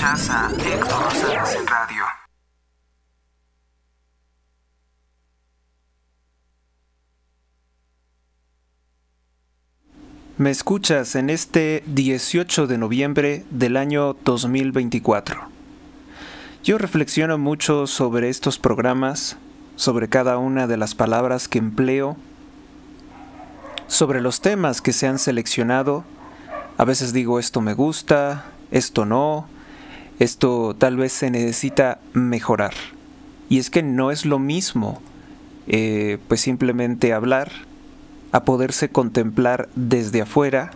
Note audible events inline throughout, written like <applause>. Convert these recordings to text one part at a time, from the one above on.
en radio. Me escuchas en este 18 de noviembre del año 2024. Yo reflexiono mucho sobre estos programas, sobre cada una de las palabras que empleo, sobre los temas que se han seleccionado. A veces digo esto me gusta, esto no, esto tal vez se necesita mejorar. Y es que no es lo mismo, eh, pues simplemente hablar, a poderse contemplar desde afuera,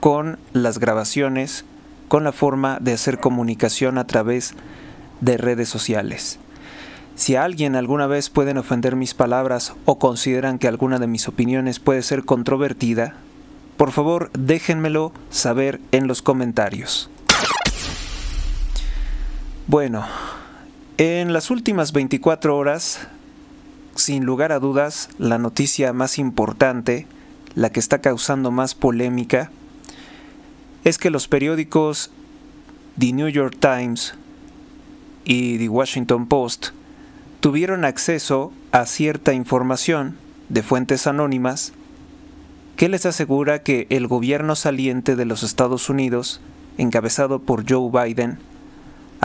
con las grabaciones, con la forma de hacer comunicación a través de redes sociales. Si a alguien alguna vez pueden ofender mis palabras o consideran que alguna de mis opiniones puede ser controvertida, por favor déjenmelo saber en los comentarios. Bueno, en las últimas 24 horas, sin lugar a dudas, la noticia más importante, la que está causando más polémica, es que los periódicos The New York Times y The Washington Post tuvieron acceso a cierta información de fuentes anónimas que les asegura que el gobierno saliente de los Estados Unidos, encabezado por Joe Biden,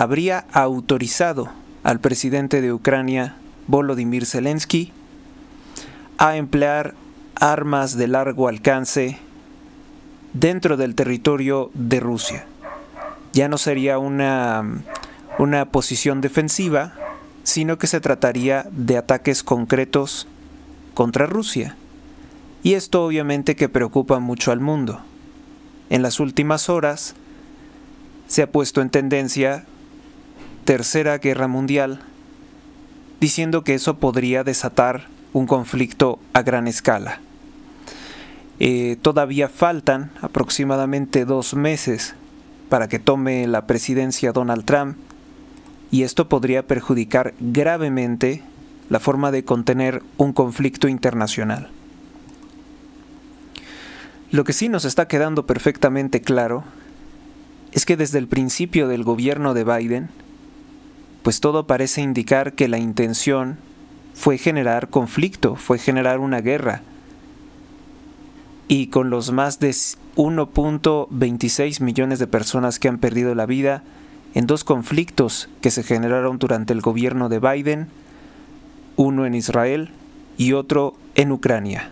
habría autorizado al presidente de Ucrania, Volodymyr Zelensky, a emplear armas de largo alcance dentro del territorio de Rusia. Ya no sería una, una posición defensiva, sino que se trataría de ataques concretos contra Rusia. Y esto obviamente que preocupa mucho al mundo. En las últimas horas se ha puesto en tendencia Tercera Guerra Mundial, diciendo que eso podría desatar un conflicto a gran escala. Eh, todavía faltan aproximadamente dos meses para que tome la presidencia Donald Trump y esto podría perjudicar gravemente la forma de contener un conflicto internacional. Lo que sí nos está quedando perfectamente claro es que desde el principio del gobierno de Biden, pues todo parece indicar que la intención fue generar conflicto, fue generar una guerra. Y con los más de 1.26 millones de personas que han perdido la vida en dos conflictos que se generaron durante el gobierno de Biden, uno en Israel y otro en Ucrania.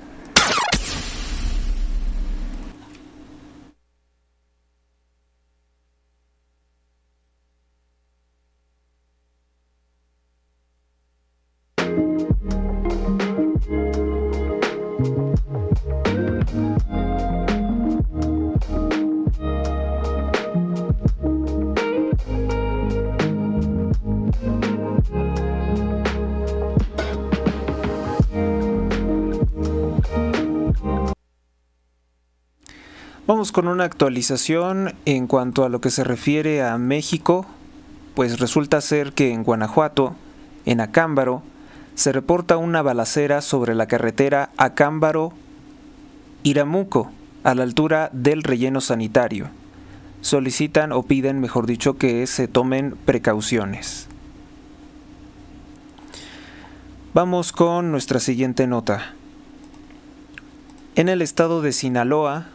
Vamos con una actualización en cuanto a lo que se refiere a México, pues resulta ser que en Guanajuato, en Acámbaro, se reporta una balacera sobre la carretera Acámbaro-Iramuco, a la altura del relleno sanitario. Solicitan o piden, mejor dicho, que se tomen precauciones. Vamos con nuestra siguiente nota. En el estado de Sinaloa,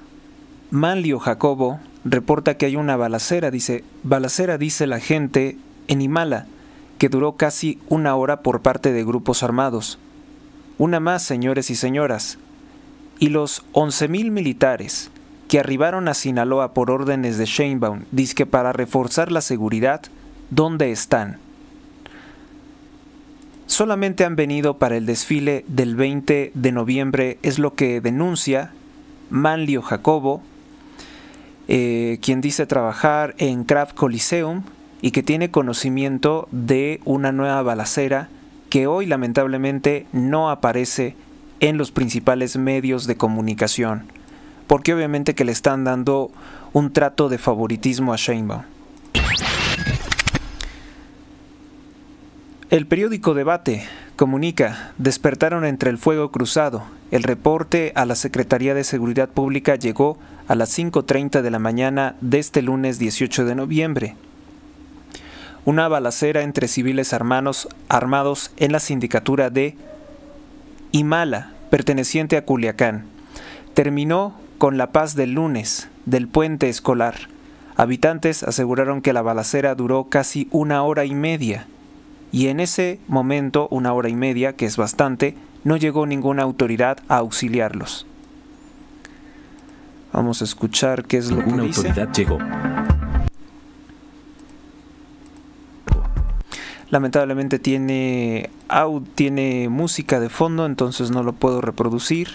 Manlio Jacobo reporta que hay una balacera, dice, balacera dice la gente en Imala, que duró casi una hora por parte de grupos armados. Una más, señores y señoras. Y los 11.000 militares que arribaron a Sinaloa por órdenes de Sheinbaum, que para reforzar la seguridad, ¿dónde están? Solamente han venido para el desfile del 20 de noviembre, es lo que denuncia Manlio Jacobo, eh, quien dice trabajar en Craft Coliseum y que tiene conocimiento de una nueva balacera que hoy lamentablemente no aparece en los principales medios de comunicación, porque obviamente que le están dando un trato de favoritismo a Sheinbaum. El periódico Debate comunica, despertaron entre el fuego cruzado. El reporte a la Secretaría de Seguridad Pública llegó a las 5.30 de la mañana de este lunes 18 de noviembre. Una balacera entre civiles armados, armados en la sindicatura de Imala, perteneciente a Culiacán, terminó con la paz del lunes del puente escolar. Habitantes aseguraron que la balacera duró casi una hora y media y en ese momento, una hora y media, que es bastante, no llegó ninguna autoridad a auxiliarlos. Vamos a escuchar qué es lo que dice. autoridad llegó. Lamentablemente tiene, tiene música de fondo, entonces no lo puedo reproducir.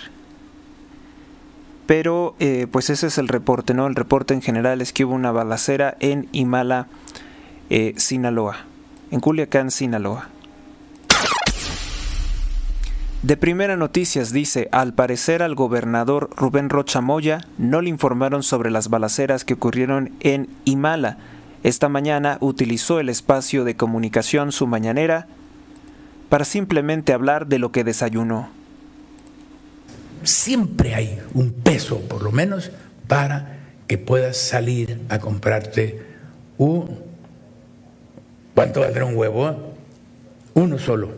Pero eh, pues ese es el reporte, ¿no? El reporte en general es que hubo una balacera en Himala, eh, Sinaloa en Culiacán, Sinaloa. De primera noticias dice, al parecer al gobernador Rubén Rocha Moya no le informaron sobre las balaceras que ocurrieron en Imala. Esta mañana utilizó el espacio de comunicación su mañanera para simplemente hablar de lo que desayunó. Siempre hay un peso, por lo menos, para que puedas salir a comprarte un ¿Cuánto valdrá un huevo? Uno solo.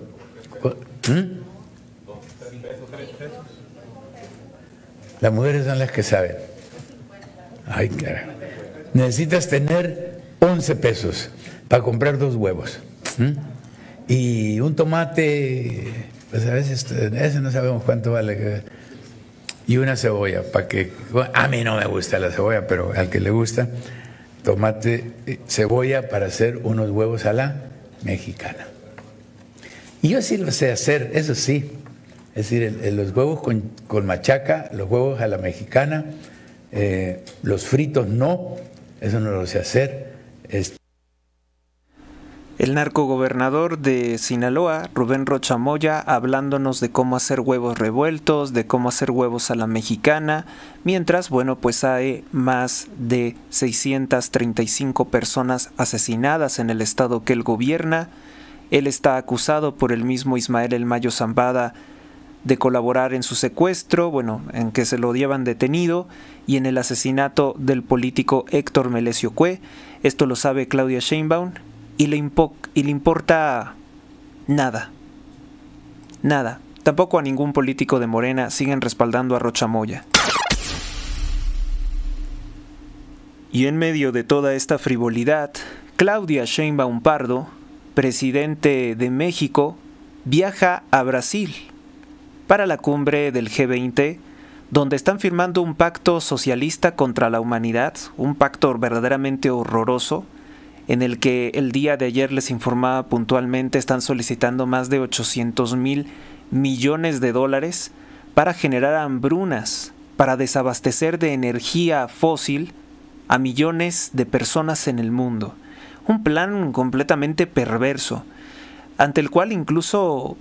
¿Mm? Las mujeres son las que saben. Ay, claro. Necesitas tener 11 pesos para comprar dos huevos. Y un tomate, pues a veces, no sabemos cuánto vale. Y una cebolla, para que... A mí no me gusta la cebolla, pero al que le gusta tomate, eh, cebolla para hacer unos huevos a la mexicana. Y yo sí lo sé hacer, eso sí. Es decir, los huevos con, machaca, los huevos a la mexicana, eh, los fritos no, eso no lo sé hacer. Este, el narcogobernador de Sinaloa, Rubén Rocha Moya, hablándonos de cómo hacer huevos revueltos, de cómo hacer huevos a la mexicana, mientras, bueno, pues hay más de 635 personas asesinadas en el estado que él gobierna. Él está acusado por el mismo Ismael El Mayo Zambada de colaborar en su secuestro, bueno, en que se lo llevan detenido, y en el asesinato del político Héctor Melesio Cue. Esto lo sabe Claudia Sheinbaum, y le, importa nada. Nada. Tampoco a ningún político de Morena siguen respaldando a Rochamoya. Y en medio de toda esta frivolidad, Claudia Sheinbaum Pardo, presidente de México, viaja a Brasil para la cumbre del G20, donde están firmando un pacto socialista contra la humanidad, un pacto verdaderamente horroroso, en el que el día de ayer les informaba puntualmente están solicitando más de 800 mil millones de dólares para generar hambrunas, para desabastecer de energía fósil a millones de personas en el mundo. Un plan completamente perverso, ante el cual incluso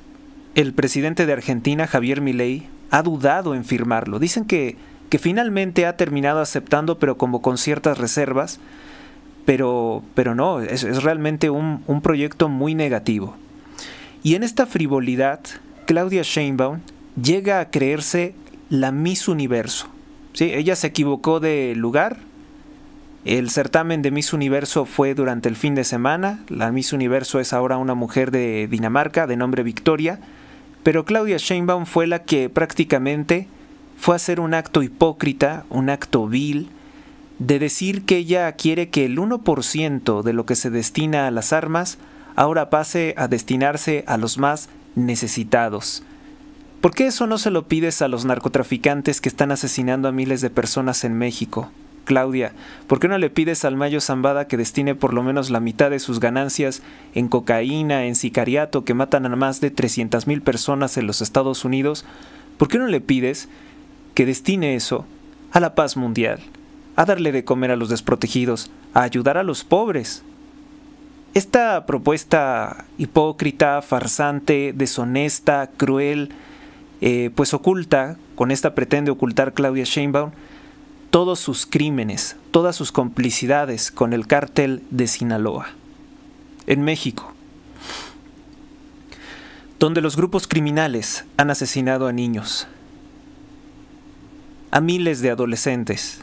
el presidente de Argentina, Javier Milei, ha dudado en firmarlo. Dicen que, que finalmente ha terminado aceptando, pero como con ciertas reservas, pero, no, es, realmente un, proyecto muy negativo. Y en esta frivolidad, Claudia Sheinbaum llega a creerse la Miss Universo. Ella se equivocó de lugar. El certamen de Miss Universo fue durante el fin de semana. La Miss Universo es ahora una mujer de Dinamarca de nombre Victoria. Pero Claudia Sheinbaum fue la que prácticamente fue a hacer un acto hipócrita, un acto vil, de decir que ella quiere que el 1% de lo que se destina a las armas ahora pase a destinarse a los más necesitados. ¿Por qué eso no se lo pides a los narcotraficantes que están asesinando a miles de personas en México? Claudia, ¿por qué no le pides al Mayo Zambada que destine por lo menos la mitad de sus ganancias en cocaína, en sicariato, que matan a más de 300.000 personas en los Estados Unidos? ¿Por qué no le pides que destine eso a la paz mundial? a darle de comer a los desprotegidos, a ayudar a los pobres. Esta propuesta hipócrita, farsante, deshonesta, cruel, eh, pues oculta, con esta pretende ocultar Claudia Sheinbaum, todos sus crímenes, todas sus complicidades con el cártel de Sinaloa. En México, donde los grupos criminales han asesinado a niños, a miles de adolescentes,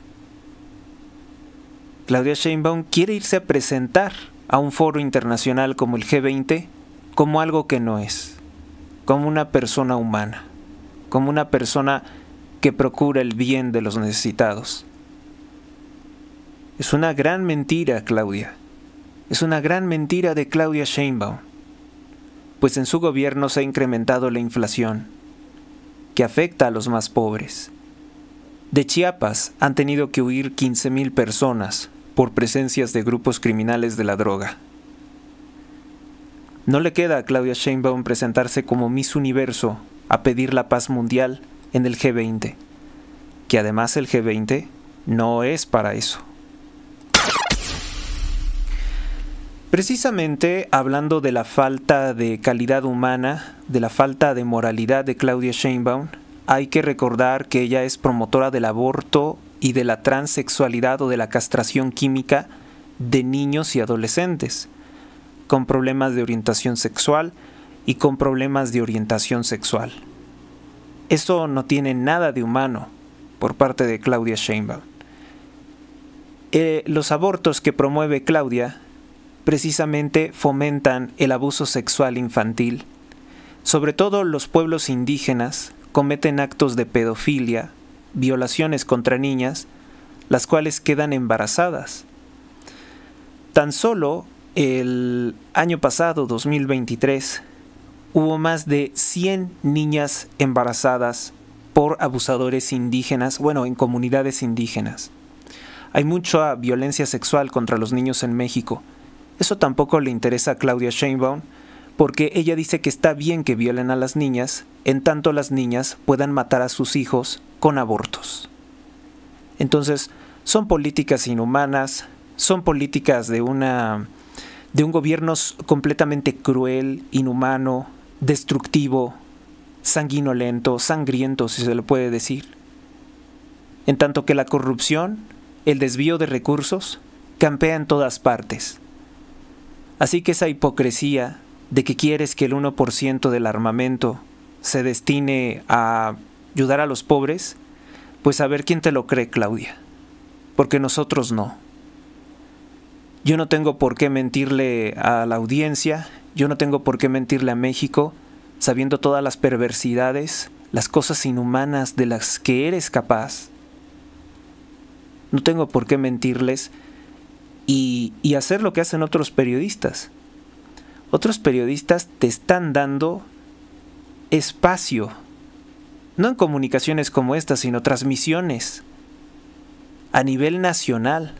Claudia Sheinbaum quiere irse a presentar a un foro internacional como el G20 como algo que no es, como una persona humana, como una persona que procura el bien de los necesitados. Es una gran mentira, Claudia. Es una gran mentira de Claudia Sheinbaum, pues en su gobierno se ha incrementado la inflación, que afecta a los más pobres. De Chiapas han tenido que huir 15.000 personas por presencias de grupos criminales de la droga. No le queda a Claudia Sheinbaum presentarse como Miss Universo a pedir la paz mundial en el G20, que además el G20 no es para eso. Precisamente hablando de la falta de calidad humana, de la falta de moralidad de Claudia Sheinbaum, hay que recordar que ella es promotora del aborto y de la transexualidad o de la castración química de niños y adolescentes, con problemas de orientación sexual y con problemas de orientación sexual. Eso no tiene nada de humano por parte de Claudia Sheinbaum. Eh, los abortos que promueve Claudia precisamente fomentan el abuso sexual infantil. Sobre todo los pueblos indígenas cometen actos de pedofilia, violaciones contra niñas, las cuales quedan embarazadas. Tan solo el año pasado, 2023, hubo más de 100 niñas embarazadas por abusadores indígenas, bueno, en comunidades indígenas. Hay mucha violencia sexual contra los niños en México. Eso tampoco le interesa a Claudia Sheinbaum, porque ella dice que está bien que violen a las niñas, en tanto las niñas puedan matar a sus hijos con abortos. Entonces, son políticas inhumanas, son políticas de una de un gobierno completamente cruel, inhumano, destructivo, sanguinolento, sangriento, si se lo puede decir. En tanto que la corrupción, el desvío de recursos, campea en todas partes. Así que esa hipocresía de que quieres que el 1% del armamento se destine a ayudar a los pobres, pues a ver quién te lo cree, Claudia, porque nosotros no. Yo no tengo por qué mentirle a la audiencia, yo no tengo por qué mentirle a México, sabiendo todas las perversidades, las cosas inhumanas de las que eres capaz. No tengo por qué mentirles y, y hacer lo que hacen otros periodistas, otros periodistas te están dando espacio, no en comunicaciones como esta, sino transmisiones a nivel nacional,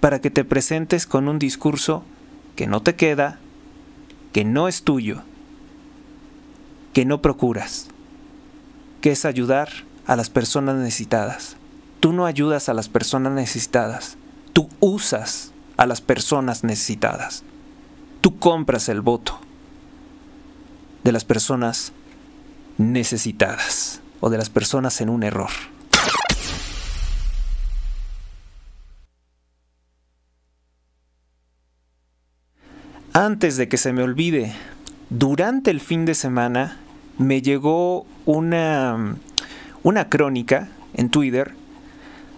para que te presentes con un discurso que no te queda, que no es tuyo, que no procuras, que es ayudar a las personas necesitadas. Tú no ayudas a las personas necesitadas, tú usas a las personas necesitadas. Tú compras el voto de las personas necesitadas o de las personas en un error. Antes de que se me olvide, durante el fin de semana me llegó una, una crónica en Twitter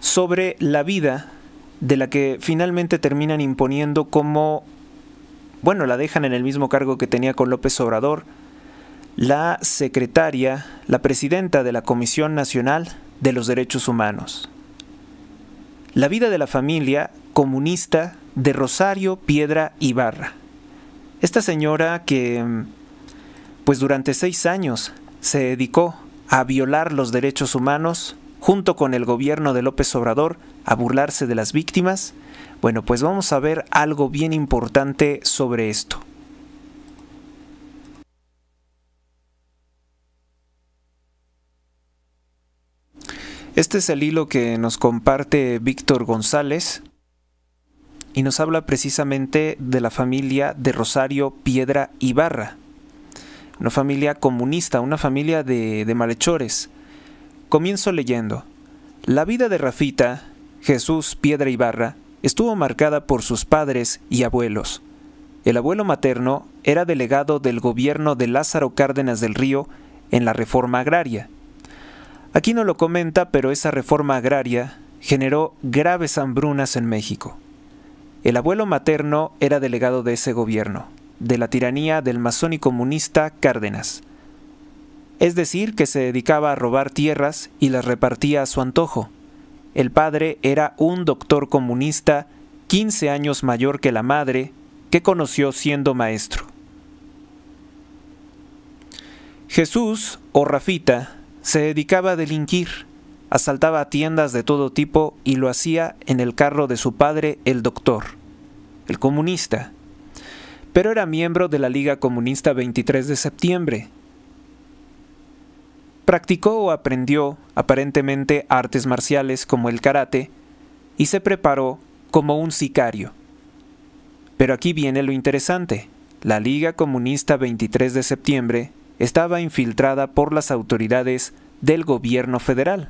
sobre la vida de la que finalmente terminan imponiendo como bueno, la dejan en el mismo cargo que tenía con López Obrador, la secretaria, la presidenta de la Comisión Nacional de los Derechos Humanos. La vida de la familia comunista de Rosario Piedra Ibarra. Esta señora que, pues durante seis años, se dedicó a violar los derechos humanos junto con el gobierno de López Obrador, a burlarse de las víctimas bueno, pues vamos a ver algo bien importante sobre esto. Este es el hilo que nos comparte Víctor González y nos habla precisamente de la familia de Rosario Piedra Ibarra, una familia comunista, una familia de, de malhechores. Comienzo leyendo. La vida de Rafita, Jesús Piedra Ibarra, estuvo marcada por sus padres y abuelos. El abuelo materno era delegado del gobierno de Lázaro Cárdenas del Río en la reforma agraria. Aquí no lo comenta, pero esa reforma agraria generó graves hambrunas en México. El abuelo materno era delegado de ese gobierno, de la tiranía del masón y comunista Cárdenas. Es decir, que se dedicaba a robar tierras y las repartía a su antojo. El padre era un doctor comunista 15 años mayor que la madre, que conoció siendo maestro. Jesús, o Rafita, se dedicaba a delinquir, asaltaba tiendas de todo tipo y lo hacía en el carro de su padre, el doctor, el comunista. Pero era miembro de la Liga Comunista 23 de septiembre, Practicó o aprendió, aparentemente, artes marciales como el karate y se preparó como un sicario. Pero aquí viene lo interesante. La Liga Comunista 23 de septiembre estaba infiltrada por las autoridades del gobierno federal.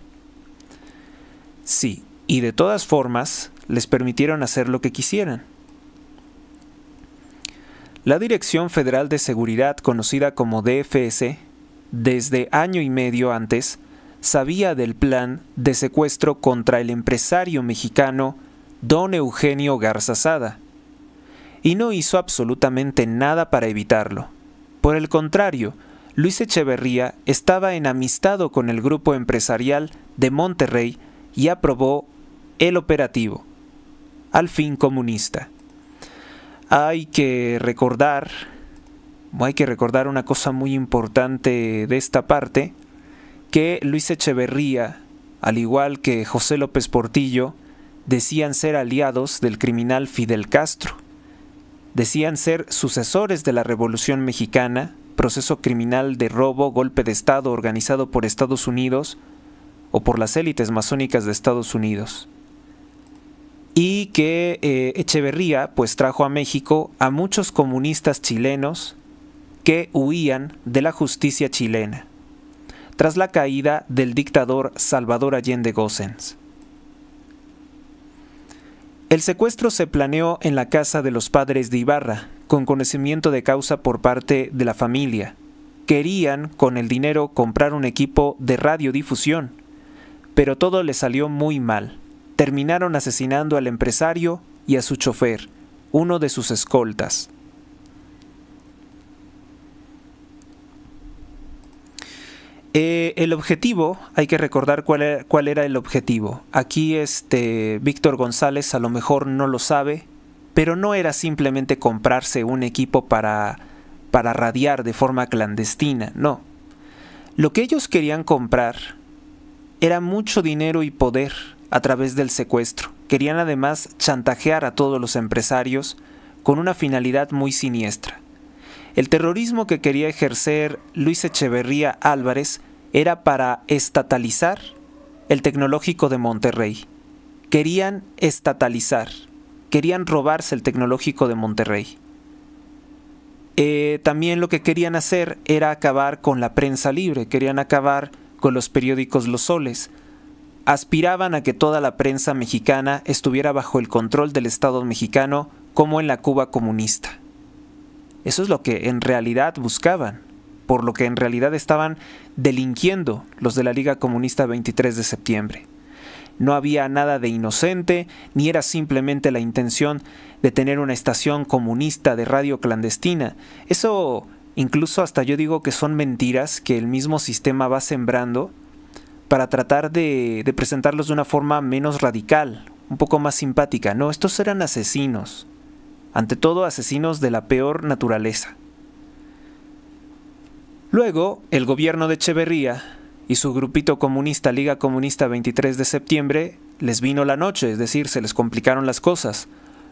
Sí, y de todas formas les permitieron hacer lo que quisieran. La Dirección Federal de Seguridad, conocida como DFS, desde año y medio antes, sabía del plan de secuestro contra el empresario mexicano don Eugenio Garzazada, y no hizo absolutamente nada para evitarlo. Por el contrario, Luis Echeverría estaba en amistad con el grupo empresarial de Monterrey y aprobó el operativo, al fin comunista. Hay que recordar hay que recordar una cosa muy importante de esta parte, que Luis Echeverría, al igual que José López Portillo, decían ser aliados del criminal Fidel Castro. Decían ser sucesores de la Revolución Mexicana, proceso criminal de robo, golpe de Estado organizado por Estados Unidos o por las élites masónicas de Estados Unidos. Y que eh, Echeverría pues trajo a México a muchos comunistas chilenos, que huían de la justicia chilena, tras la caída del dictador Salvador Allende Gossens. El secuestro se planeó en la casa de los padres de Ibarra, con conocimiento de causa por parte de la familia. Querían, con el dinero, comprar un equipo de radiodifusión, pero todo le salió muy mal. Terminaron asesinando al empresario y a su chofer, uno de sus escoltas. Eh, el objetivo, hay que recordar e-, cuál era, el objetivo. Aquí este Víctor González a lo mejor no lo sabe, pero no era simplemente comprarse un equipo para radiar de forma clandestina, no. Lo que ellos querían comprar era mucho dinero y poder a través del secuestro. Querían además chantajear a todos los empresarios con una finalidad muy siniestra. El terrorismo que quería ejercer Luis Echeverría Álvarez era para estatalizar el tecnológico de Monterrey. Querían estatalizar, querían robarse el tecnológico de Monterrey. Eh, también lo que querían hacer era acabar con la prensa libre, querían acabar con los periódicos Los Soles. Aspiraban a que toda la prensa mexicana estuviera bajo el control del Estado mexicano como en la Cuba comunista. Eso es lo que en realidad buscaban, por lo que en realidad estaban delinquiendo los de la Liga Comunista 23 de septiembre. No había nada de inocente, ni era simplemente la intención de tener una estación comunista de radio clandestina. Eso incluso hasta yo digo que son mentiras que el mismo sistema va sembrando para tratar de, de presentarlos de una forma menos radical, un poco más simpática. No, estos eran asesinos ante todo asesinos de la peor naturaleza. Luego, el gobierno de Echeverría y su grupito comunista Liga Comunista 23 de septiembre les vino la noche, es decir, se les complicaron las cosas.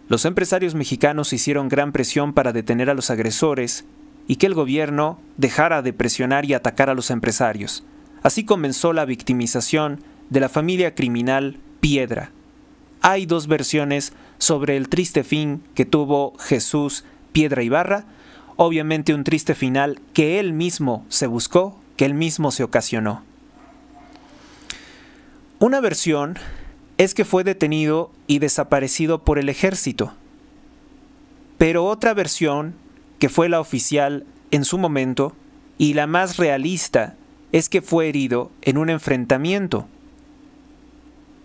Los empresarios mexicanos hicieron gran presión para detener a los agresores y que el gobierno dejara de presionar y atacar a los empresarios. Así comenzó la victimización de la familia criminal Piedra. Hay dos versiones sobre el triste fin que tuvo Jesús Piedra Ibarra, obviamente un triste final que él mismo se buscó, que él mismo se ocasionó. Una versión es que fue detenido y desaparecido por el ejército, pero otra versión, que fue la oficial en su momento, y la más realista, es que fue herido en un enfrentamiento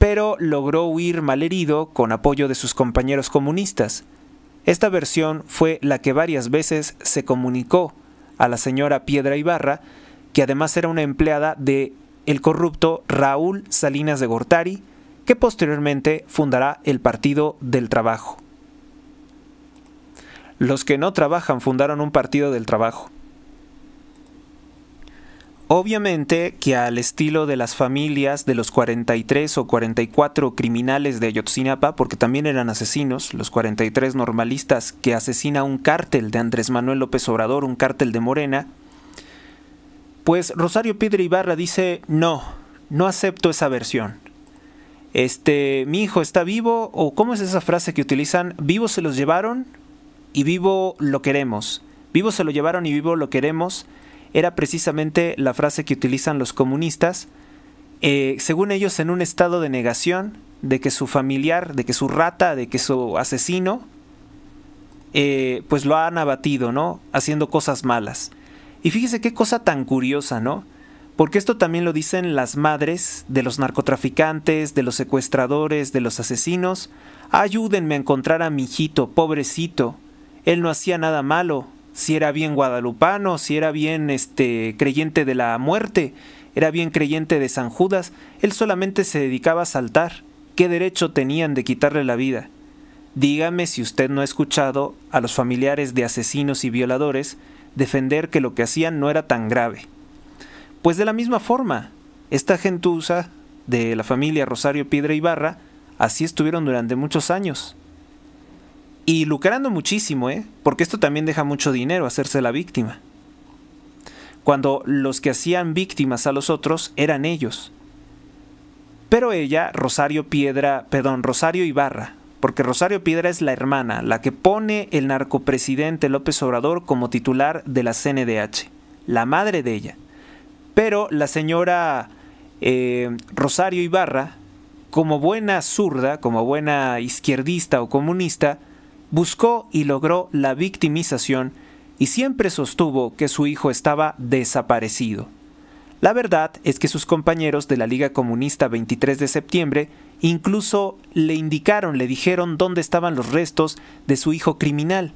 pero logró huir malherido con apoyo de sus compañeros comunistas. Esta versión fue la que varias veces se comunicó a la señora Piedra Ibarra, que además era una empleada de el corrupto Raúl Salinas de Gortari, que posteriormente fundará el Partido del Trabajo. Los que no trabajan fundaron un Partido del Trabajo. Obviamente que al estilo de las familias de los 43 o 44 criminales de Ayotzinapa, porque también eran asesinos, los 43 normalistas que asesina un cártel de Andrés Manuel López Obrador, un cártel de Morena, pues Rosario Piedra Ibarra dice, no, no acepto esa versión. Este, mi hijo está vivo, o cómo es esa frase que utilizan, vivo se los llevaron y vivo lo queremos. Vivo se lo llevaron y vivo lo queremos era precisamente la frase que utilizan los comunistas, eh, según ellos en un estado de negación de que su familiar, de que su rata, de que su asesino, eh, pues lo han abatido, ¿no? Haciendo cosas malas. Y fíjese qué cosa tan curiosa, ¿no? Porque esto también lo dicen las madres de los narcotraficantes, de los secuestradores, de los asesinos. Ayúdenme a encontrar a mi hijito, pobrecito. Él no hacía nada malo, si era bien guadalupano, si era bien este creyente de la muerte, era bien creyente de San Judas, él solamente se dedicaba a saltar. ¿Qué derecho tenían de quitarle la vida? Dígame si usted no ha escuchado a los familiares de asesinos y violadores defender que lo que hacían no era tan grave. Pues de la misma forma, esta gentuza de la familia Rosario Piedra Ibarra así estuvieron durante muchos años y lucrando muchísimo, ¿eh? porque esto también deja mucho dinero hacerse la víctima. Cuando los que hacían víctimas a los otros eran ellos. Pero ella, Rosario Piedra, perdón, Rosario Ibarra, porque Rosario Piedra es la hermana, la que pone el narcopresidente López Obrador como titular de la CNDH, la madre de ella. Pero la señora eh, Rosario Ibarra, como buena zurda, como buena izquierdista o comunista, buscó y logró la victimización y siempre sostuvo que su hijo estaba desaparecido. La verdad es que sus compañeros de la Liga Comunista 23 de septiembre incluso le indicaron, le dijeron dónde estaban los restos de su hijo criminal,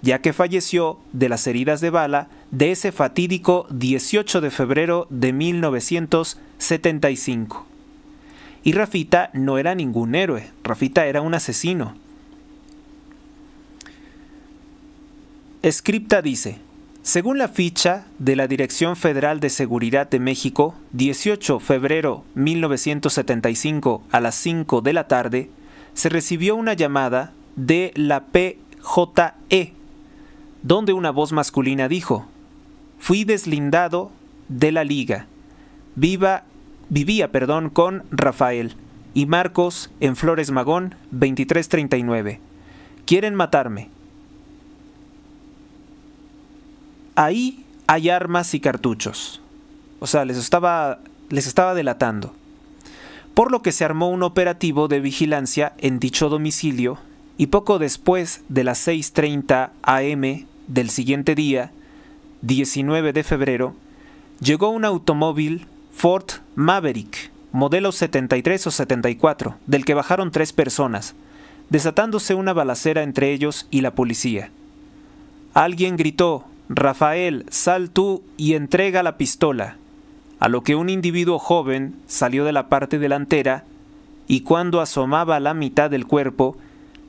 ya que falleció de las heridas de bala de ese fatídico 18 de febrero de 1975. Y Rafita no era ningún héroe, Rafita era un asesino Escripta dice, según la ficha de la Dirección Federal de Seguridad de México, 18 de febrero 1975 a las 5 de la tarde, se recibió una llamada de la PJE, donde una voz masculina dijo, fui deslindado de la liga. Viva, vivía perdón, con Rafael y Marcos en Flores Magón 2339. Quieren matarme ahí hay armas y cartuchos. O sea, les estaba, les estaba delatando. Por lo que se armó un operativo de vigilancia en dicho domicilio y poco después de las 6.30 am del siguiente día, 19 de febrero, llegó un automóvil Ford Maverick, modelo 73 o 74, del que bajaron tres personas, desatándose una balacera entre ellos y la policía. Alguien gritó, Rafael, sal tú y entrega la pistola. A lo que un individuo joven salió de la parte delantera y cuando asomaba la mitad del cuerpo,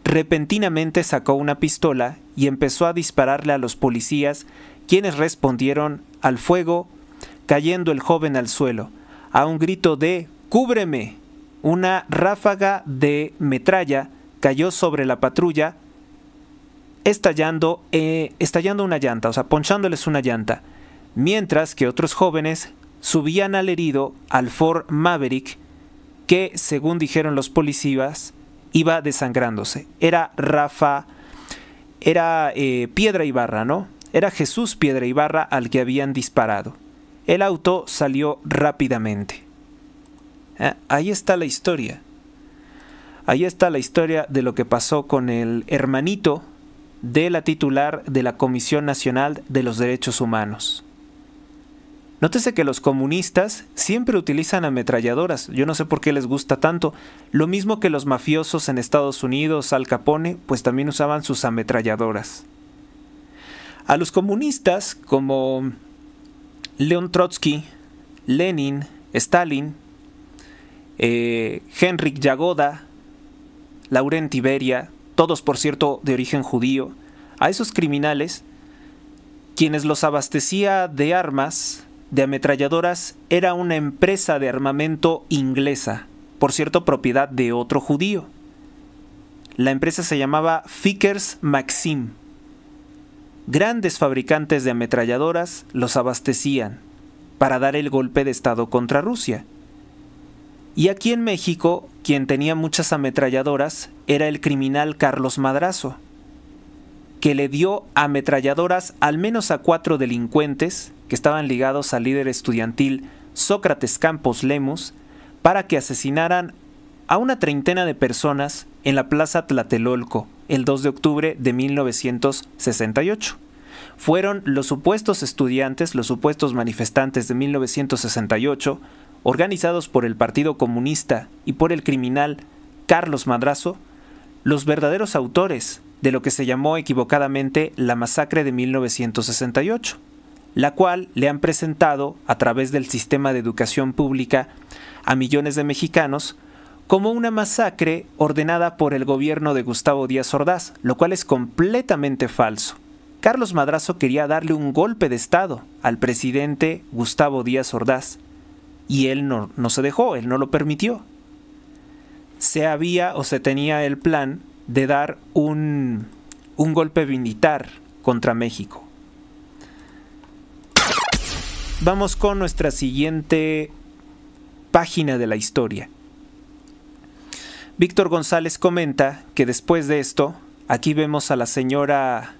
repentinamente sacó una pistola y empezó a dispararle a los policías, quienes respondieron al fuego, cayendo el joven al suelo, a un grito de ¡Cúbreme! Una ráfaga de metralla cayó sobre la patrulla, estallando, eh, estallando una llanta, o sea, ponchándoles una llanta, mientras que otros jóvenes subían al herido al Ford Maverick que, según dijeron los policías, iba desangrándose. Era Rafa, era eh, Piedra Ibarra, ¿no? Era Jesús Piedra Ibarra al que habían disparado. El auto salió rápidamente. Ah, ahí está la historia. Ahí está la historia de lo que pasó con el hermanito de la titular de la Comisión Nacional de los Derechos Humanos. Nótese que los comunistas siempre utilizan ametralladoras, yo no sé por qué les gusta tanto, lo mismo que los mafiosos en Estados Unidos, Al Capone, pues también usaban sus ametralladoras. A los comunistas como Leon Trotsky, Lenin, Stalin, eh, Henrik Jagoda, Laurent Tiberia, todos por cierto de origen judío, a esos criminales, quienes los abastecía de armas, de ametralladoras, era una empresa de armamento inglesa, por cierto propiedad de otro judío. La empresa se llamaba Fickers Maxim. Grandes fabricantes de ametralladoras los abastecían para dar el golpe de Estado contra Rusia. Y aquí en México, quien tenía muchas ametralladoras era el criminal Carlos Madrazo, que le dio ametralladoras al menos a cuatro delincuentes que estaban ligados al líder estudiantil Sócrates Campos Lemus para que asesinaran a una treintena de personas en la Plaza Tlatelolco el 2 de octubre de 1968. Fueron los supuestos estudiantes, los supuestos manifestantes de 1968, organizados por el Partido Comunista y por el criminal Carlos Madrazo, los verdaderos autores de lo que se llamó equivocadamente la masacre de 1968, la cual le han presentado a través del sistema de educación pública a millones de mexicanos como una masacre ordenada por el gobierno de Gustavo Díaz Ordaz, lo cual es completamente falso. Carlos Madrazo quería darle un golpe de Estado al presidente Gustavo Díaz Ordaz y él no, se dejó, él no lo permitió. Se había o se tenía el plan de dar un, golpe militar contra México. Vamos con nuestra siguiente página de la historia. Víctor González comenta que después de esto, aquí vemos a la señora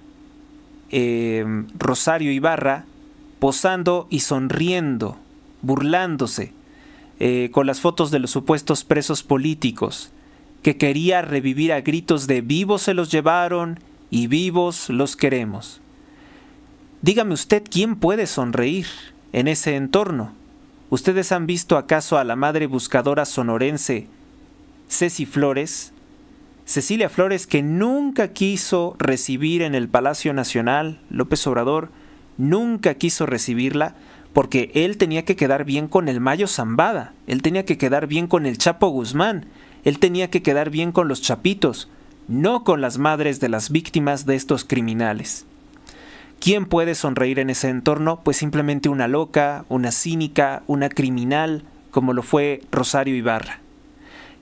eh, Rosario Ibarra posando y sonriendo burlándose eh, con las fotos de los supuestos presos políticos, que quería revivir a gritos de vivos se los llevaron y vivos los queremos. Dígame usted quién puede sonreír en ese entorno. ¿Ustedes han visto acaso a la madre buscadora sonorense Ceci Flores? Cecilia Flores que nunca quiso recibir en el Palacio Nacional López Obrador, nunca quiso recibirla, porque él tenía que quedar bien con el Mayo Zambada, él tenía que quedar bien con el Chapo Guzmán, él tenía que quedar bien con los chapitos, no con las madres de las víctimas de estos criminales. ¿Quién puede sonreír en ese entorno? Pues simplemente una loca, una cínica, una criminal, como lo fue Rosario Ibarra,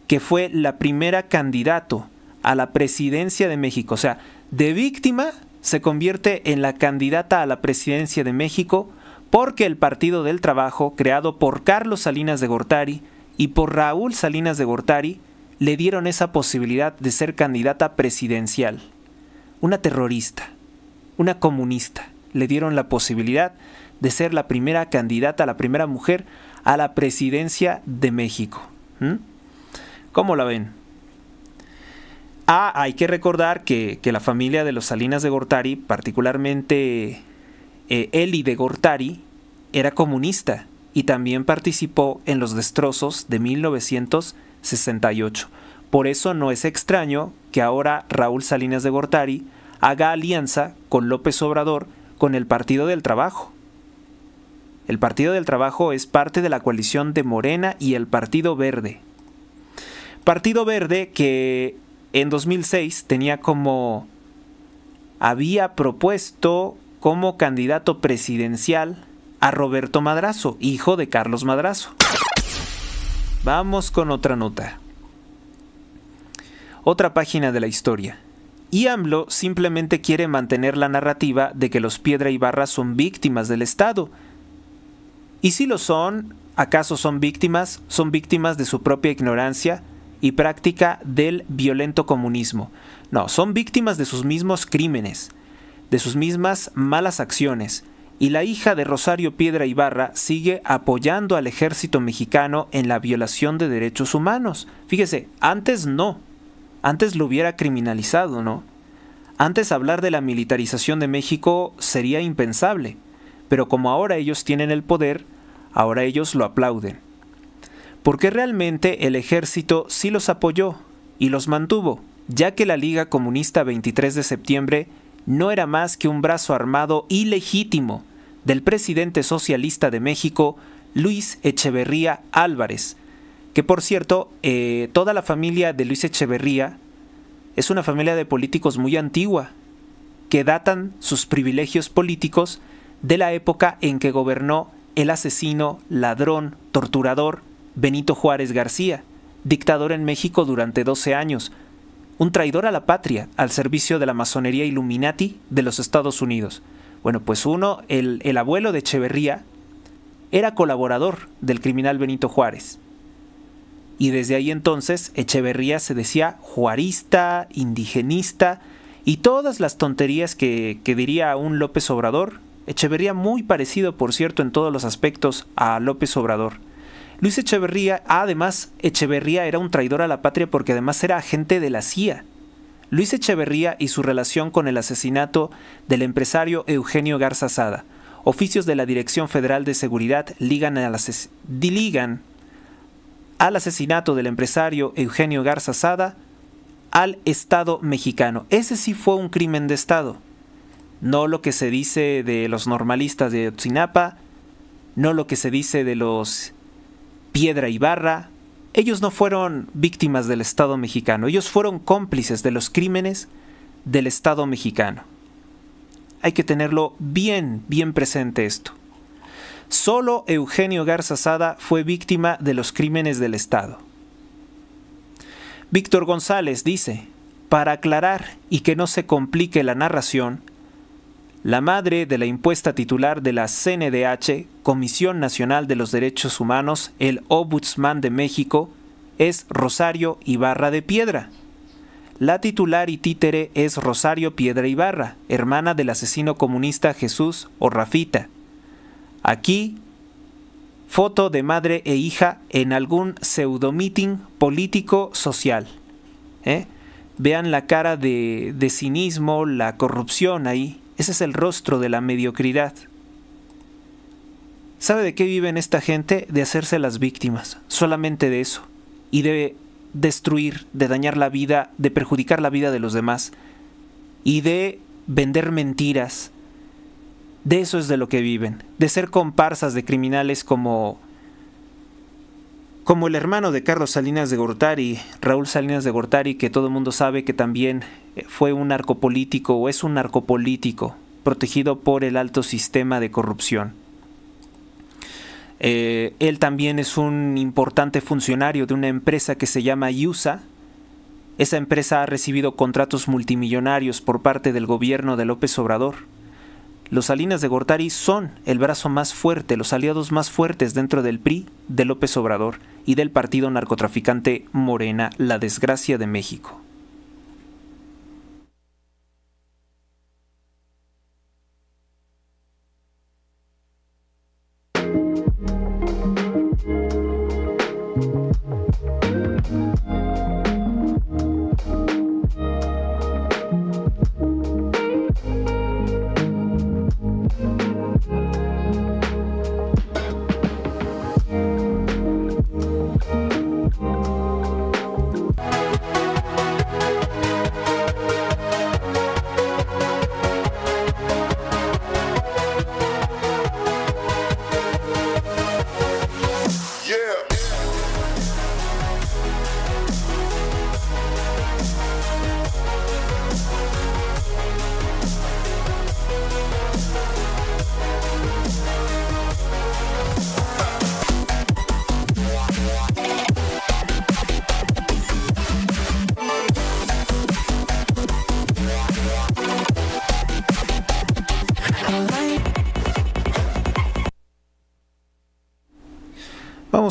que fue la primera candidato a la presidencia de México. O sea, de víctima se convierte en la candidata a la presidencia de México porque el Partido del Trabajo, creado por Carlos Salinas de Gortari y por Raúl Salinas de Gortari, le dieron esa posibilidad de ser candidata presidencial. Una terrorista, una comunista, le dieron la posibilidad de ser la primera candidata, la primera mujer a la presidencia de México. ¿Cómo la ven? Ah, hay que recordar que, la familia de los Salinas de Gortari, particularmente eh, Eli de Gortari era comunista y también participó en los destrozos de 1968. Por eso no es extraño que ahora Raúl Salinas de Gortari haga alianza con López Obrador con el Partido del Trabajo. El Partido del Trabajo es parte de la coalición de Morena y el Partido Verde. Partido Verde que en 2006 tenía como... había propuesto como candidato presidencial a Roberto Madrazo, hijo de Carlos Madrazo. Vamos con otra nota. Otra página de la historia. Y simplemente quiere mantener la narrativa de que los Piedra y barra son víctimas del Estado. Y si lo son, ¿acaso son víctimas? Son víctimas de su propia ignorancia y práctica del violento comunismo. No, son víctimas de sus mismos crímenes de sus mismas malas acciones, y la hija de Rosario Piedra Ibarra sigue apoyando al ejército mexicano en la violación de derechos humanos. Fíjese, antes no, antes lo hubiera criminalizado, ¿no? Antes hablar de la militarización de México sería impensable, pero como ahora ellos tienen el poder, ahora ellos lo aplauden. Porque realmente el ejército sí los apoyó y los mantuvo, ya que la Liga Comunista 23 de septiembre no era más que un brazo armado ilegítimo del presidente socialista de México, Luis Echeverría Álvarez, que por cierto, eh, toda la familia de Luis Echeverría es una familia de políticos muy antigua, que datan sus privilegios políticos de la época en que gobernó el asesino, ladrón, torturador Benito Juárez García, dictador en México durante 12 años, un traidor a la patria al servicio de la masonería Illuminati de los Estados Unidos. Bueno, pues uno, el, abuelo de Echeverría, era colaborador del criminal Benito Juárez. Y desde ahí entonces Echeverría se decía juarista, indigenista y todas las tonterías que, que diría un López Obrador. Echeverría muy parecido, por cierto, en todos los aspectos a López Obrador. Luis Echeverría, además, Echeverría era un traidor a la patria porque además era agente de la CIA. Luis Echeverría y su relación con el asesinato del empresario Eugenio Garza Sada. Oficios de la Dirección Federal de Seguridad ligan al, al asesinato del empresario Eugenio Garza Sada al Estado mexicano. Ese sí fue un crimen de Estado. No lo que se dice de los normalistas de Otzinapa, no lo que se dice de los piedra y barra, ellos no fueron víctimas del Estado mexicano, ellos fueron cómplices de los crímenes del Estado mexicano. Hay que tenerlo bien, bien presente esto. Solo Eugenio Garza Sada fue víctima de los crímenes del Estado. Víctor González dice, para aclarar y que no se complique la narración, la madre de la impuesta titular de la CNDH, Comisión Nacional de los Derechos Humanos, el Ombudsman de México, es Rosario Ibarra de Piedra. La titular y títere es Rosario Piedra Ibarra, hermana del asesino comunista Jesús o Rafita. Aquí, foto de madre e hija en algún pseudomiting político-social. ¿eh? Vean la cara de cinismo, la corrupción ahí. Ese es el rostro de la mediocridad. ¿Sabe de qué viven esta gente? De hacerse las víctimas, solamente de eso. Y de destruir, de dañar la vida, de perjudicar la vida de los demás. Y de vender mentiras. De eso es de lo que viven. De ser comparsas de criminales como como el hermano de Carlos Salinas de Gortari, Raúl Salinas de Gortari, que todo el mundo sabe que también eh, fue un narcopolítico o es un narcopolítico protegido por el alto sistema de corrupción. Eh, él también es un importante funcionario de una empresa que se llama IUSA. Esa empresa ha recibido contratos multimillonarios por parte del gobierno de López Obrador. Los Salinas de Gortari son el brazo más fuerte, los aliados más fuertes dentro del PRI de López Obrador y del partido narcotraficante Morena La Desgracia de México.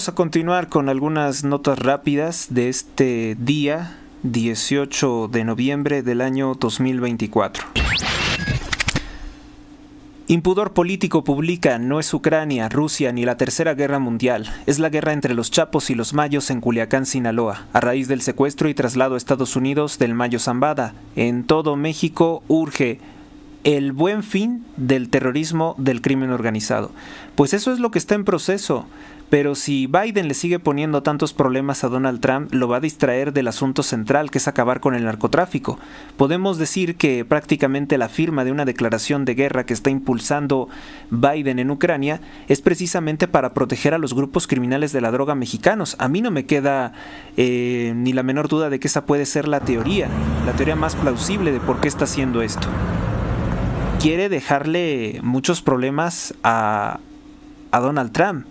a continuar con algunas notas rápidas de este día 18 de noviembre del año 2024. Impudor político publica No es Ucrania, Rusia ni la Tercera Guerra Mundial. Es la guerra entre los chapos y los mayos en Culiacán, Sinaloa, a raíz del secuestro y traslado a Estados Unidos del mayo Zambada. En todo México urge el buen fin del terrorismo del crimen organizado. Pues eso es lo que está en proceso. Pero si Biden le sigue poniendo tantos problemas a Donald Trump, lo va a distraer del asunto central que es acabar con el narcotráfico. Podemos decir que prácticamente la firma de una declaración de guerra que está impulsando Biden en Ucrania es precisamente para proteger a los grupos criminales de la droga mexicanos. A mí no me queda eh, ni la menor duda de que esa puede ser la teoría, la teoría más plausible de por qué está haciendo esto. Quiere dejarle muchos problemas a Donald Trump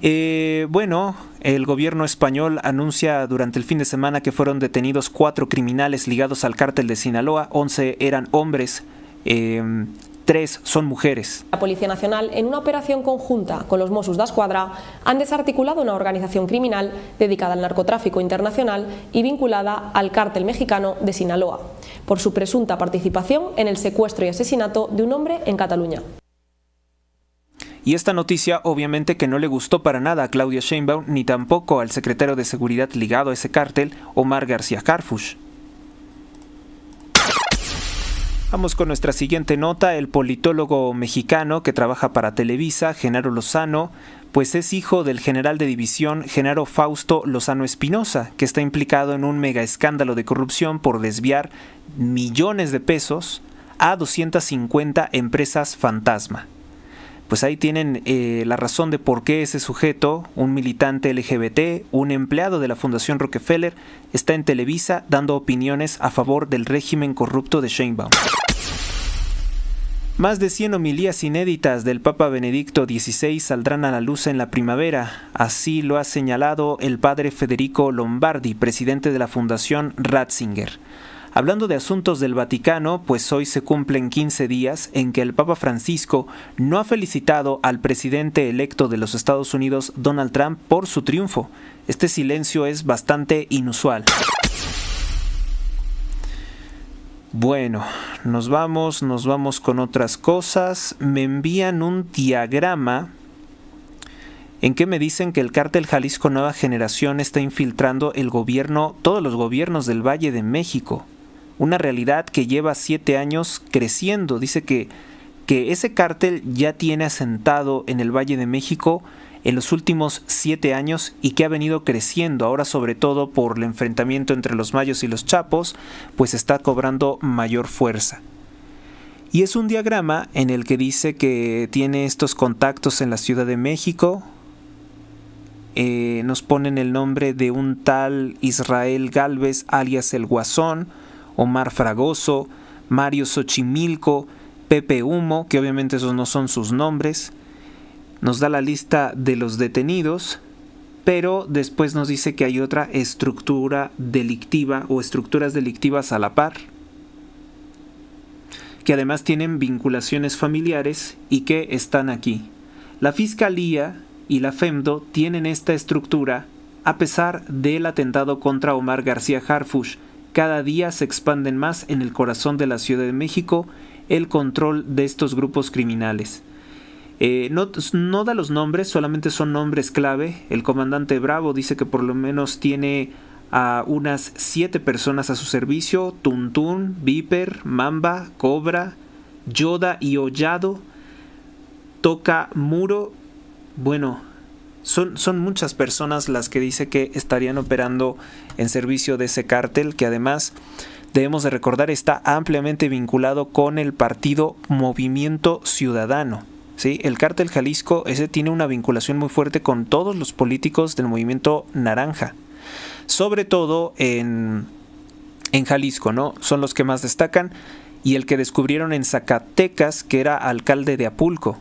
eh, bueno, el gobierno español anuncia durante el fin de semana que fueron detenidos cuatro criminales ligados al cártel de Sinaloa, once eran hombres. Eh, tres son mujeres. La Policía Nacional, en una operación conjunta con los Mossos de Escuadra, han desarticulado una organización criminal dedicada al narcotráfico internacional y vinculada al cártel mexicano de Sinaloa, por su presunta participación en el secuestro y asesinato de un hombre en Cataluña. Y esta noticia obviamente que no le gustó para nada a Claudia Sheinbaum ni tampoco al secretario de seguridad ligado a ese cártel, Omar García Carfush. Vamos con nuestra siguiente nota. El politólogo mexicano que trabaja para Televisa, Genaro Lozano, pues es hijo del general de división Genaro Fausto Lozano Espinosa, que está implicado en un mega escándalo de corrupción por desviar millones de pesos a 250 empresas fantasma pues ahí tienen eh, la razón de por qué ese sujeto, un militante LGBT, un empleado de la Fundación Rockefeller, está en Televisa dando opiniones a favor del régimen corrupto de Sheinbaum. Más de 100 homilías inéditas del Papa Benedicto XVI saldrán a la luz en la primavera, así lo ha señalado el padre Federico Lombardi, presidente de la Fundación Ratzinger. Hablando de asuntos del Vaticano, pues hoy se cumplen 15 días en que el Papa Francisco no ha felicitado al presidente electo de los Estados Unidos, Donald Trump, por su triunfo. Este silencio es bastante inusual. Bueno, nos vamos, nos vamos con otras cosas. Me envían un diagrama en que me dicen que el cártel Jalisco Nueva Generación está infiltrando el gobierno, todos los gobiernos del Valle de México una realidad que lleva siete años creciendo. Dice que, que ese cártel ya tiene asentado en el Valle de México en los últimos siete años y que ha venido creciendo ahora sobre todo por el enfrentamiento entre los mayos y los chapos, pues está cobrando mayor fuerza. Y es un diagrama en el que dice que tiene estos contactos en la Ciudad de México. Eh, nos ponen el nombre de un tal Israel Galvez, alias el Guasón, Omar Fragoso, Mario Xochimilco, Pepe Humo, que obviamente esos no son sus nombres. Nos da la lista de los detenidos, pero después nos dice que hay otra estructura delictiva o estructuras delictivas a la par, que además tienen vinculaciones familiares y que están aquí. La Fiscalía y la FEMDO tienen esta estructura a pesar del atentado contra Omar García Harfush, cada día se expanden más en el corazón de la Ciudad de México el control de estos grupos criminales. Eh, no, da los nombres, solamente son nombres clave. El comandante Bravo dice que por lo menos tiene a unas siete personas a su servicio, Tuntún, Viper, Mamba, Cobra, Yoda y Ollado, Toca Muro. Bueno, son, muchas personas las que dice que estarían operando en servicio de ese cártel que además debemos de recordar está ampliamente vinculado con el partido Movimiento Ciudadano. ¿sí? El cártel Jalisco ese tiene una vinculación muy fuerte con todos los políticos del movimiento naranja. Sobre todo en, en Jalisco, ¿no? Son los que más destacan. Y el que descubrieron en Zacatecas, que era alcalde de Apulco.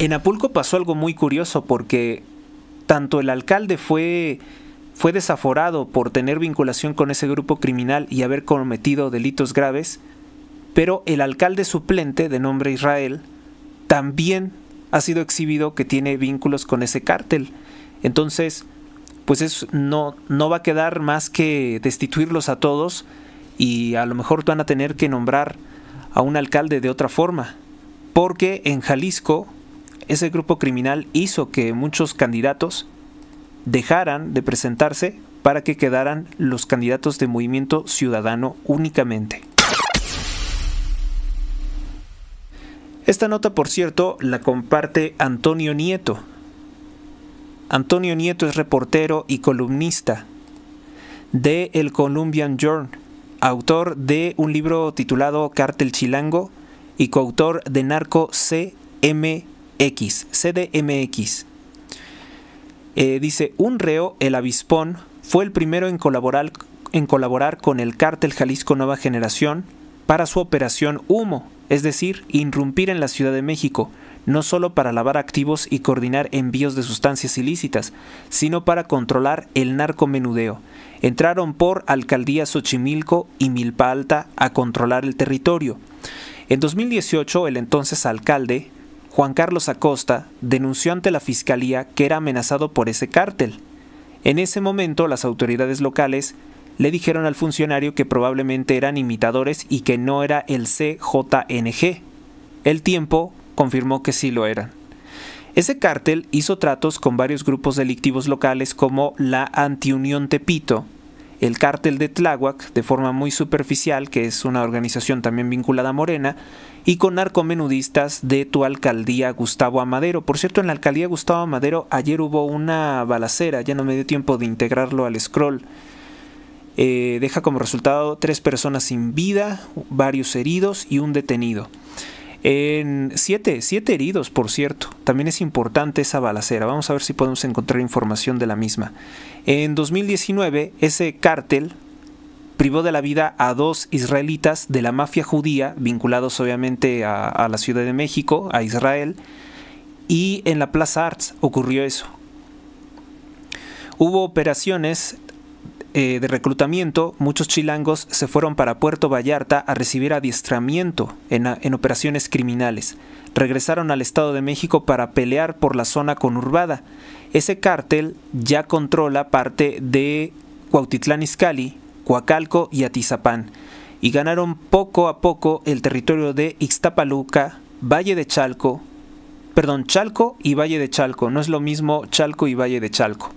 En Apulco pasó algo muy curioso porque tanto el alcalde fue fue desaforado por tener vinculación con ese grupo criminal y haber cometido delitos graves, pero el alcalde suplente de nombre Israel también ha sido exhibido que tiene vínculos con ese cártel. Entonces, pues es, no, no va a quedar más que destituirlos a todos y a lo mejor van a tener que nombrar a un alcalde de otra forma, porque en Jalisco ese grupo criminal hizo que muchos candidatos dejaran de presentarse para que quedaran los candidatos de movimiento ciudadano únicamente. Esta nota, por cierto, la comparte Antonio Nieto. Antonio Nieto es reportero y columnista de El Columbian Journal, autor de un libro titulado Cártel Chilango y coautor de Narco CM X, CDMX. Eh, dice, un reo, el avispón, fue el primero en colaborar, en colaborar con el cártel Jalisco Nueva Generación para su operación Humo, es decir, irrumpir en la Ciudad de México, no solo para lavar activos y coordinar envíos de sustancias ilícitas, sino para controlar el narcomenudeo. Entraron por Alcaldía Xochimilco y Milpa Alta a controlar el territorio. En 2018, el entonces alcalde, Juan Carlos Acosta denunció ante la fiscalía que era amenazado por ese cártel. En ese momento las autoridades locales le dijeron al funcionario que probablemente eran imitadores y que no era el CJNG. El tiempo confirmó que sí lo eran. Ese cártel hizo tratos con varios grupos delictivos locales como la Antiunión Tepito, el cártel de Tláhuac, de forma muy superficial, que es una organización también vinculada a Morena, y con menudistas de tu alcaldía Gustavo Amadero. Por cierto, en la alcaldía Gustavo Amadero ayer hubo una balacera, ya no me dio tiempo de integrarlo al scroll. Eh, deja como resultado tres personas sin vida, varios heridos y un detenido. En siete, siete heridos, por cierto. También es importante esa balacera. Vamos a ver si podemos encontrar información de la misma. En 2019, ese cártel privó de la vida a dos israelitas de la mafia judía, vinculados obviamente a, la Ciudad de México, a Israel, y en la Plaza Arts ocurrió eso. Hubo operaciones eh, de reclutamiento, muchos chilangos se fueron para Puerto Vallarta a recibir adiestramiento en, operaciones criminales. Regresaron al Estado de México para pelear por la zona conurbada. Ese cártel ya controla parte de Cuautitlán Izcalli, Coacalco y Atizapán, y ganaron poco a poco el territorio de Ixtapaluca, Valle de Chalco, perdón, Chalco y Valle de Chalco, no es lo mismo Chalco y Valle de Chalco.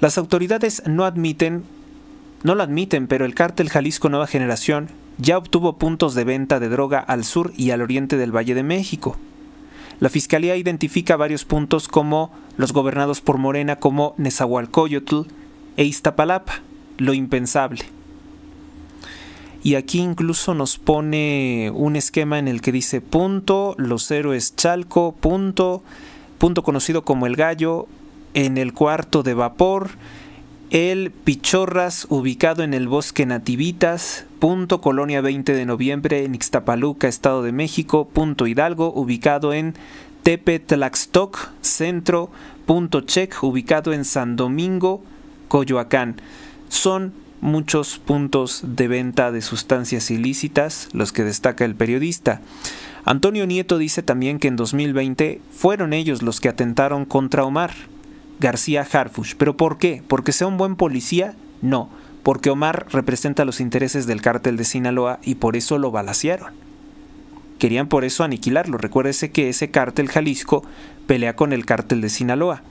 Las autoridades no admiten, no lo admiten, pero el cártel Jalisco Nueva Generación ya obtuvo puntos de venta de droga al sur y al oriente del Valle de México. La fiscalía identifica varios puntos como los gobernados por Morena como Nezahualcóyotl e Iztapalapa lo impensable. Y aquí incluso nos pone un esquema en el que dice punto, los héroes Chalco, punto, punto conocido como el gallo, en el cuarto de vapor, el Pichorras ubicado en el bosque Nativitas, punto Colonia 20 de noviembre en Ixtapaluca, Estado de México, punto Hidalgo ubicado en Tepetlaxtoc, centro, punto check ubicado en San Domingo, Coyoacán. Son muchos puntos de venta de sustancias ilícitas los que destaca el periodista. Antonio Nieto dice también que en 2020 fueron ellos los que atentaron contra Omar García Harfush. ¿Pero por qué? ¿Porque sea un buen policía? No, porque Omar representa los intereses del cártel de Sinaloa y por eso lo balacearon. Querían por eso aniquilarlo. Recuérdese que ese cártel Jalisco pelea con el cártel de Sinaloa.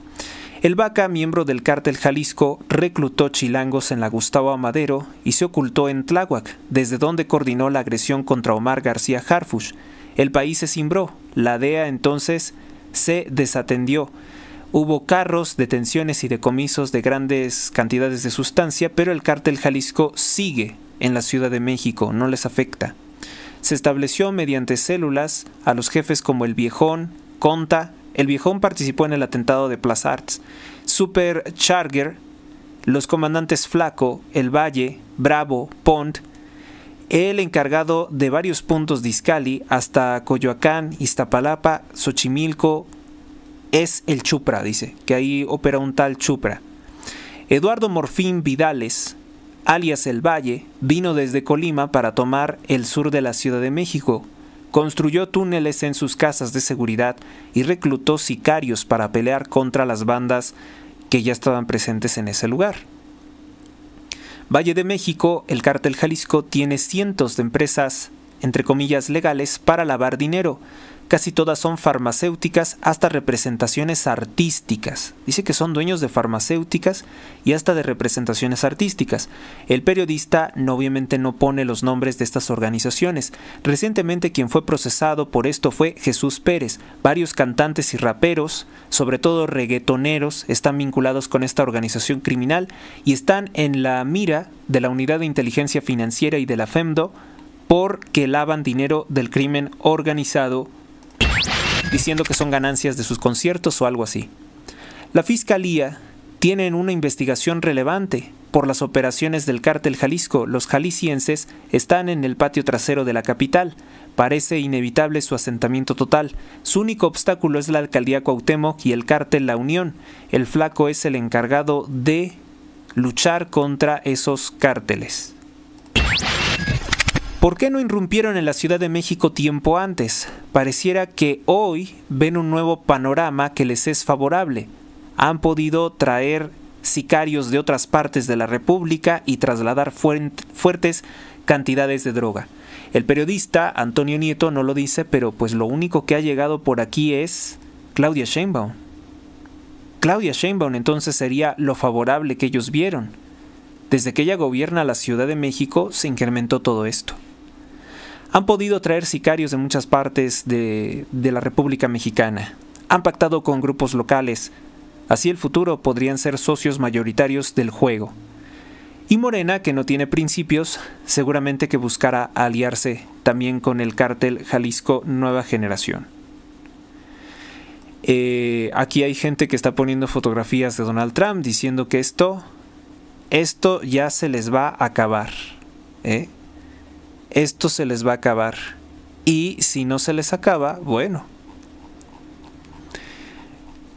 El Vaca, miembro del cártel Jalisco, reclutó chilangos en la Gustavo Madero y se ocultó en Tláhuac, desde donde coordinó la agresión contra Omar García Harfush. El país se cimbró, la DEA entonces se desatendió. Hubo carros, detenciones y decomisos de grandes cantidades de sustancia, pero el cártel Jalisco sigue en la Ciudad de México, no les afecta. Se estableció mediante células a los jefes como el Viejón, Conta, el viejón participó en el atentado de Plaza Arts. Super Charger, los comandantes Flaco, El Valle, Bravo, Pond, el encargado de varios puntos de Iscali hasta Coyoacán, Iztapalapa, Xochimilco, es el Chupra, dice, que ahí opera un tal Chupra. Eduardo Morfín Vidales, alias El Valle, vino desde Colima para tomar el sur de la Ciudad de México, construyó túneles en sus casas de seguridad y reclutó sicarios para pelear contra las bandas que ya estaban presentes en ese lugar. Valle de México, el cártel Jalisco tiene cientos de empresas, entre comillas, legales para lavar dinero, Casi todas son farmacéuticas hasta representaciones artísticas. Dice que son dueños de farmacéuticas y hasta de representaciones artísticas. El periodista no, obviamente no pone los nombres de estas organizaciones. Recientemente quien fue procesado por esto fue Jesús Pérez. Varios cantantes y raperos, sobre todo reggaetoneros, están vinculados con esta organización criminal y están en la mira de la Unidad de Inteligencia Financiera y de la FEMDO porque lavan dinero del crimen organizado diciendo que son ganancias de sus conciertos o algo así. La Fiscalía tiene una investigación relevante por las operaciones del cártel Jalisco. Los jaliscienses están en el patio trasero de la capital. Parece inevitable su asentamiento total. Su único obstáculo es la alcaldía Cuauhtémoc y el cártel La Unión. El flaco es el encargado de luchar contra esos cárteles. ¿Por qué no irrumpieron en la Ciudad de México tiempo antes? Pareciera que hoy ven un nuevo panorama que les es favorable. Han podido traer sicarios de otras partes de la República y trasladar fuertes cantidades de droga. El periodista Antonio Nieto no lo dice, pero pues lo único que ha llegado por aquí es Claudia Sheinbaum. Claudia Sheinbaum entonces sería lo favorable que ellos vieron. Desde que ella gobierna la Ciudad de México se incrementó todo esto. Han podido traer sicarios de muchas partes de, la República Mexicana. Han pactado con grupos locales. Así el futuro podrían ser socios mayoritarios del juego. Y Morena, que no tiene principios, seguramente que buscará aliarse también con el cártel Jalisco Nueva Generación. Eh, aquí hay gente que está poniendo fotografías de Donald Trump diciendo que esto, esto ya se les va a acabar. ¿eh? esto se les va a acabar. Y si no se les acaba, bueno.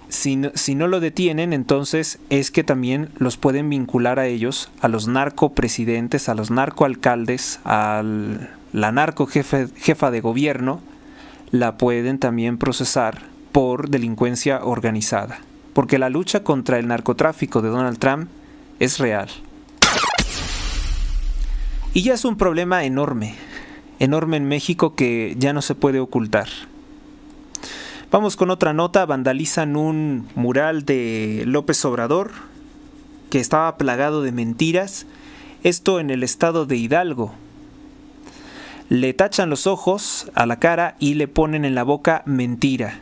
Si no, lo detienen, entonces es que también los pueden vincular a ellos, a los narcopresidentes, a los narco alcaldes, a la narco jefa de gobierno, la pueden también procesar por delincuencia organizada. Porque la lucha contra el narcotráfico de Donald Trump es real. Y ya es un problema enorme, enorme en México que ya no se puede ocultar. Vamos con otra nota, vandalizan un mural de López Obrador que estaba plagado de mentiras, esto en el estado de Hidalgo. Le tachan los ojos a la cara y le ponen en la boca mentira.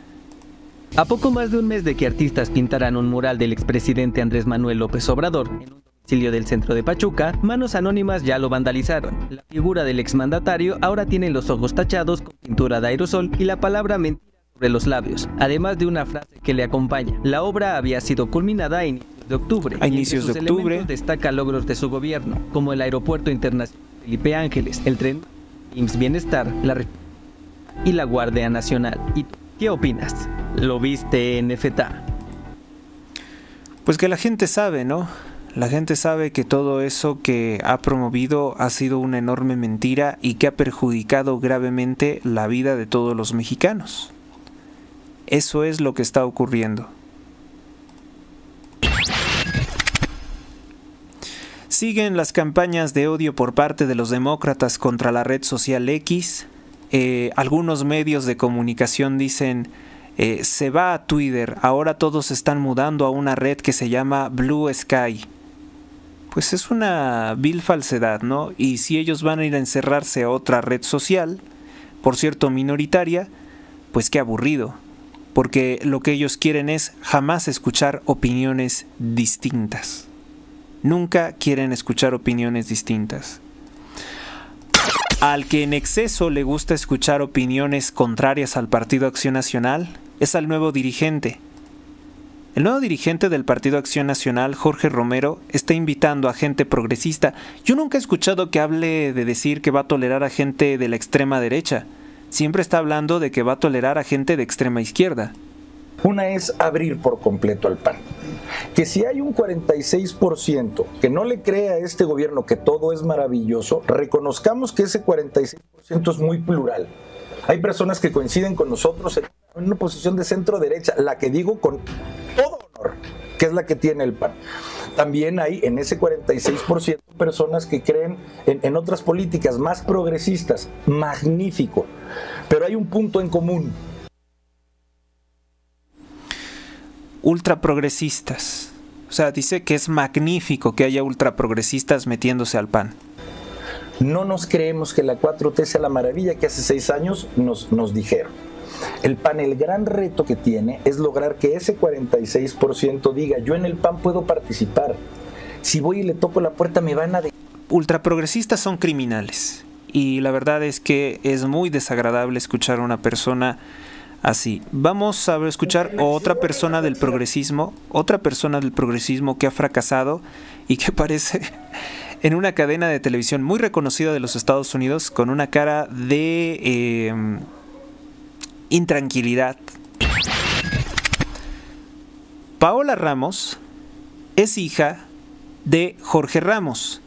A poco más de un mes de que artistas pintaran un mural del expresidente Andrés Manuel López Obrador, del centro de Pachuca, manos anónimas ya lo vandalizaron. La figura del exmandatario ahora tiene los ojos tachados con pintura de aerosol y la palabra mentira sobre los labios, además de una frase que le acompaña. La obra había sido culminada en de octubre. A inicios de octubre destaca logros de su gobierno, como el Aeropuerto Internacional Felipe Ángeles, el tren IMSS Bienestar, la y la Guardia Nacional. ¿Y qué opinas? ¿Lo viste en FTA? Pues que la gente sabe, ¿no? La gente sabe que todo eso que ha promovido ha sido una enorme mentira y que ha perjudicado gravemente la vida de todos los mexicanos. Eso es lo que está ocurriendo. Siguen las campañas de odio por parte de los demócratas contra la red social X. Eh, algunos medios de comunicación dicen, eh, se va a Twitter, ahora todos están mudando a una red que se llama Blue Sky pues es una vil falsedad, ¿no? Y si ellos van a ir a encerrarse a otra red social, por cierto minoritaria, pues qué aburrido, porque lo que ellos quieren es jamás escuchar opiniones distintas. Nunca quieren escuchar opiniones distintas. Al que en exceso le gusta escuchar opiniones contrarias al Partido Acción Nacional, es al nuevo dirigente, el nuevo dirigente del Partido Acción Nacional, Jorge Romero, está invitando a gente progresista. Yo nunca he escuchado que hable de decir que va a tolerar a gente de la extrema derecha. Siempre está hablando de que va a tolerar a gente de extrema izquierda. Una es abrir por completo al PAN. Que si hay un 46% que no le cree a este gobierno que todo es maravilloso, reconozcamos que ese 46% es muy plural. Hay personas que coinciden con nosotros en una posición de centro derecha, la que digo con todo honor, que es la que tiene el PAN. También hay en ese 46% personas que creen en, otras políticas más progresistas. Magnífico. Pero hay un punto en común. Ultraprogresistas. O sea, dice que es magnífico que haya ultraprogresistas metiéndose al PAN. No nos creemos que la 4T sea la maravilla que hace seis años nos, nos dijeron. El PAN, el gran reto que tiene es lograr que ese 46% diga, yo en el PAN puedo participar. Si voy y le toco la puerta me van a... De Ultraprogresistas son criminales. Y la verdad es que es muy desagradable escuchar a una persona así. Vamos a escuchar otra persona del progresismo, otra persona del progresismo que ha fracasado y que <laughs> aparece en una cadena de televisión muy reconocida de los Estados Unidos con una cara de... Em, intranquilidad. Paola Ramos es hija de Jorge Ramos,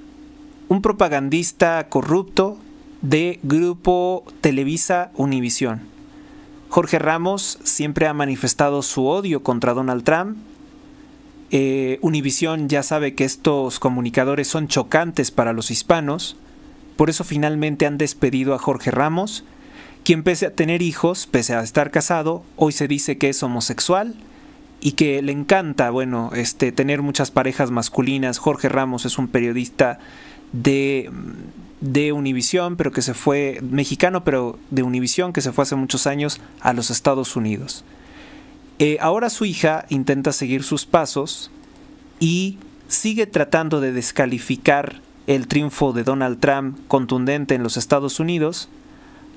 un propagandista corrupto de Grupo Televisa Univisión. Jorge Ramos siempre ha manifestado su odio contra Donald Trump. Eh, Univisión ya sabe que estos comunicadores son chocantes para los hispanos, por eso finalmente han despedido a Jorge Ramos quien pese a tener hijos, pese a estar casado, hoy se dice que es homosexual y que le encanta, bueno, este, tener muchas parejas masculinas. Jorge Ramos es un periodista de, mm, de Univisión, pero que se fue, mexicano, pero de Univisión, que se fue hace muchos años a los Estados Unidos. Eh, ahora su hija intenta seguir sus pasos y sigue tratando de descalificar el triunfo de Donald Trump contundente en los Estados Unidos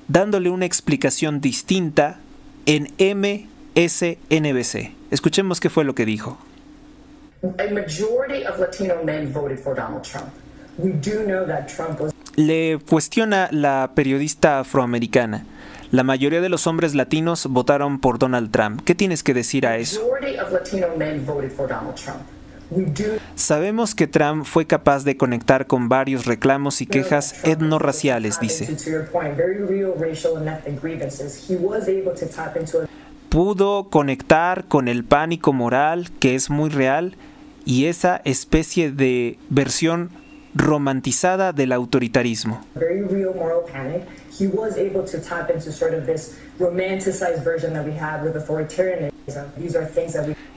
dándole una explicación distinta en MSNBC. Escuchemos qué fue lo que dijo. Le cuestiona la periodista afroamericana. La mayoría de los hombres latinos votaron por Donald Trump. ¿Qué tienes que decir a eso? Sabemos que Trump fue capaz de conectar con varios reclamos y quejas etnorraciales, dice. Pudo conectar con el pánico moral, que es muy real, y esa especie de versión romantizada del autoritarismo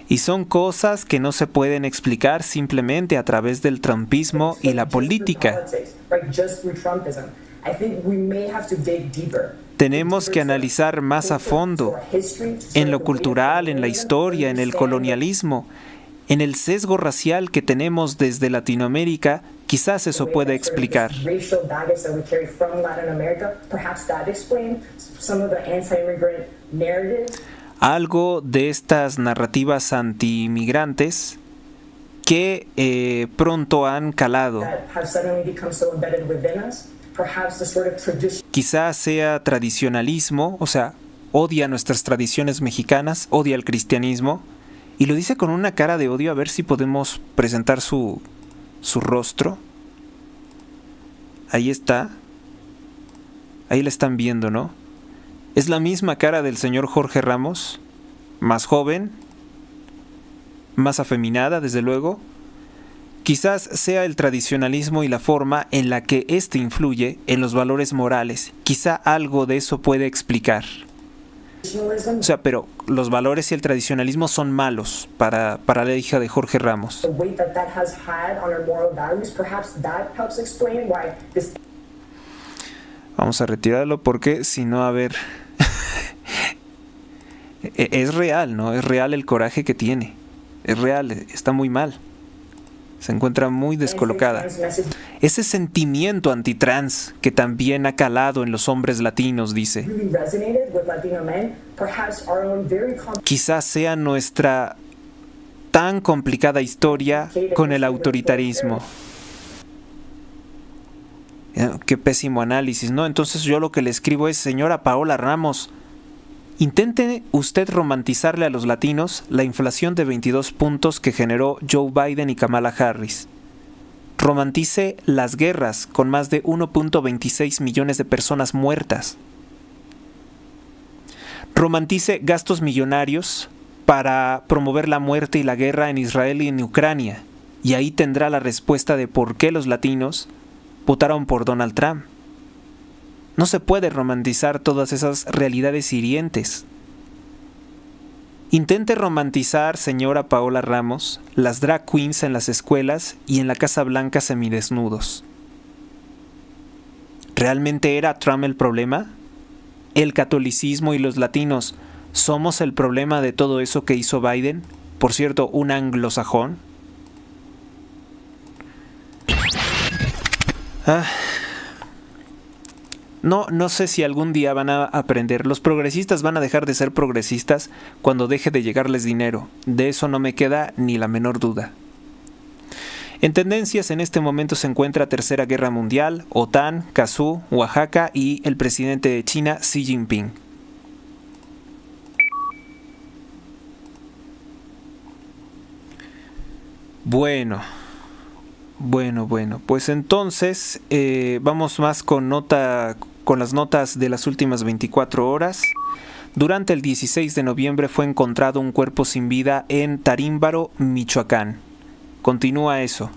y son cosas que no se pueden explicar simplemente a través del trumpismo y la política. Tenemos que analizar más a fondo en lo cultural, en la historia, en el colonialismo, en el sesgo racial que tenemos desde Latinoamérica, quizás eso pueda explicar. Algo de estas narrativas anti-inmigrantes que eh, pronto han calado. Quizás sea tradicionalismo, o sea, odia nuestras tradiciones mexicanas, odia el cristianismo, y lo dice con una cara de odio, a ver si podemos presentar su, su rostro. Ahí está. Ahí la están viendo, ¿no? Es la misma cara del señor Jorge Ramos, más joven, más afeminada, desde luego. Quizás sea el tradicionalismo y la forma en la que éste influye en los valores morales. Quizá algo de eso puede explicar. O sea, pero los valores y el tradicionalismo son malos para, la hija de Jorge Ramos. Vamos a retirarlo porque si no, a ver, <laughs> e, e, es real, ¿no? Es real el coraje que tiene. Es real, está muy mal se encuentra muy descolocada. Ese sentimiento antitrans que también ha calado en los hombres latinos, dice. Quizás sea nuestra tan complicada historia con el autoritarismo. Eh, qué pésimo análisis, ¿no? Entonces yo lo que le escribo es, señora Paola Ramos, Intente usted romantizarle a los latinos la inflación de 22 puntos que generó Joe Biden y Kamala Harris. Romantice las guerras con más de 1.26 millones de personas muertas. Romantice gastos millonarios para promover la muerte y la guerra en Israel y en Ucrania. Y ahí tendrá la respuesta de por qué los latinos votaron por Donald Trump. No se puede romantizar todas esas realidades hirientes. Intente romantizar, señora Paola Ramos, las drag queens en las escuelas y en la Casa Blanca semidesnudos. ¿Realmente era Trump el problema? ¿El catolicismo y los latinos somos el problema de todo eso que hizo Biden? Por cierto, un anglosajón. Ah. No, no sé si algún día van a aprender. Los progresistas van a dejar de ser progresistas cuando deje de llegarles dinero. De eso no me queda ni la menor duda. En tendencias en este momento se encuentra Tercera Guerra Mundial, OTAN, Kazú, Oaxaca y el presidente de China Xi Jinping. Bueno, bueno, bueno, pues entonces eh, vamos más con nota con las notas de las últimas 24 horas. Durante el 16 de noviembre fue encontrado un cuerpo sin vida en Tarímbaro, Michoacán. Continúa eso.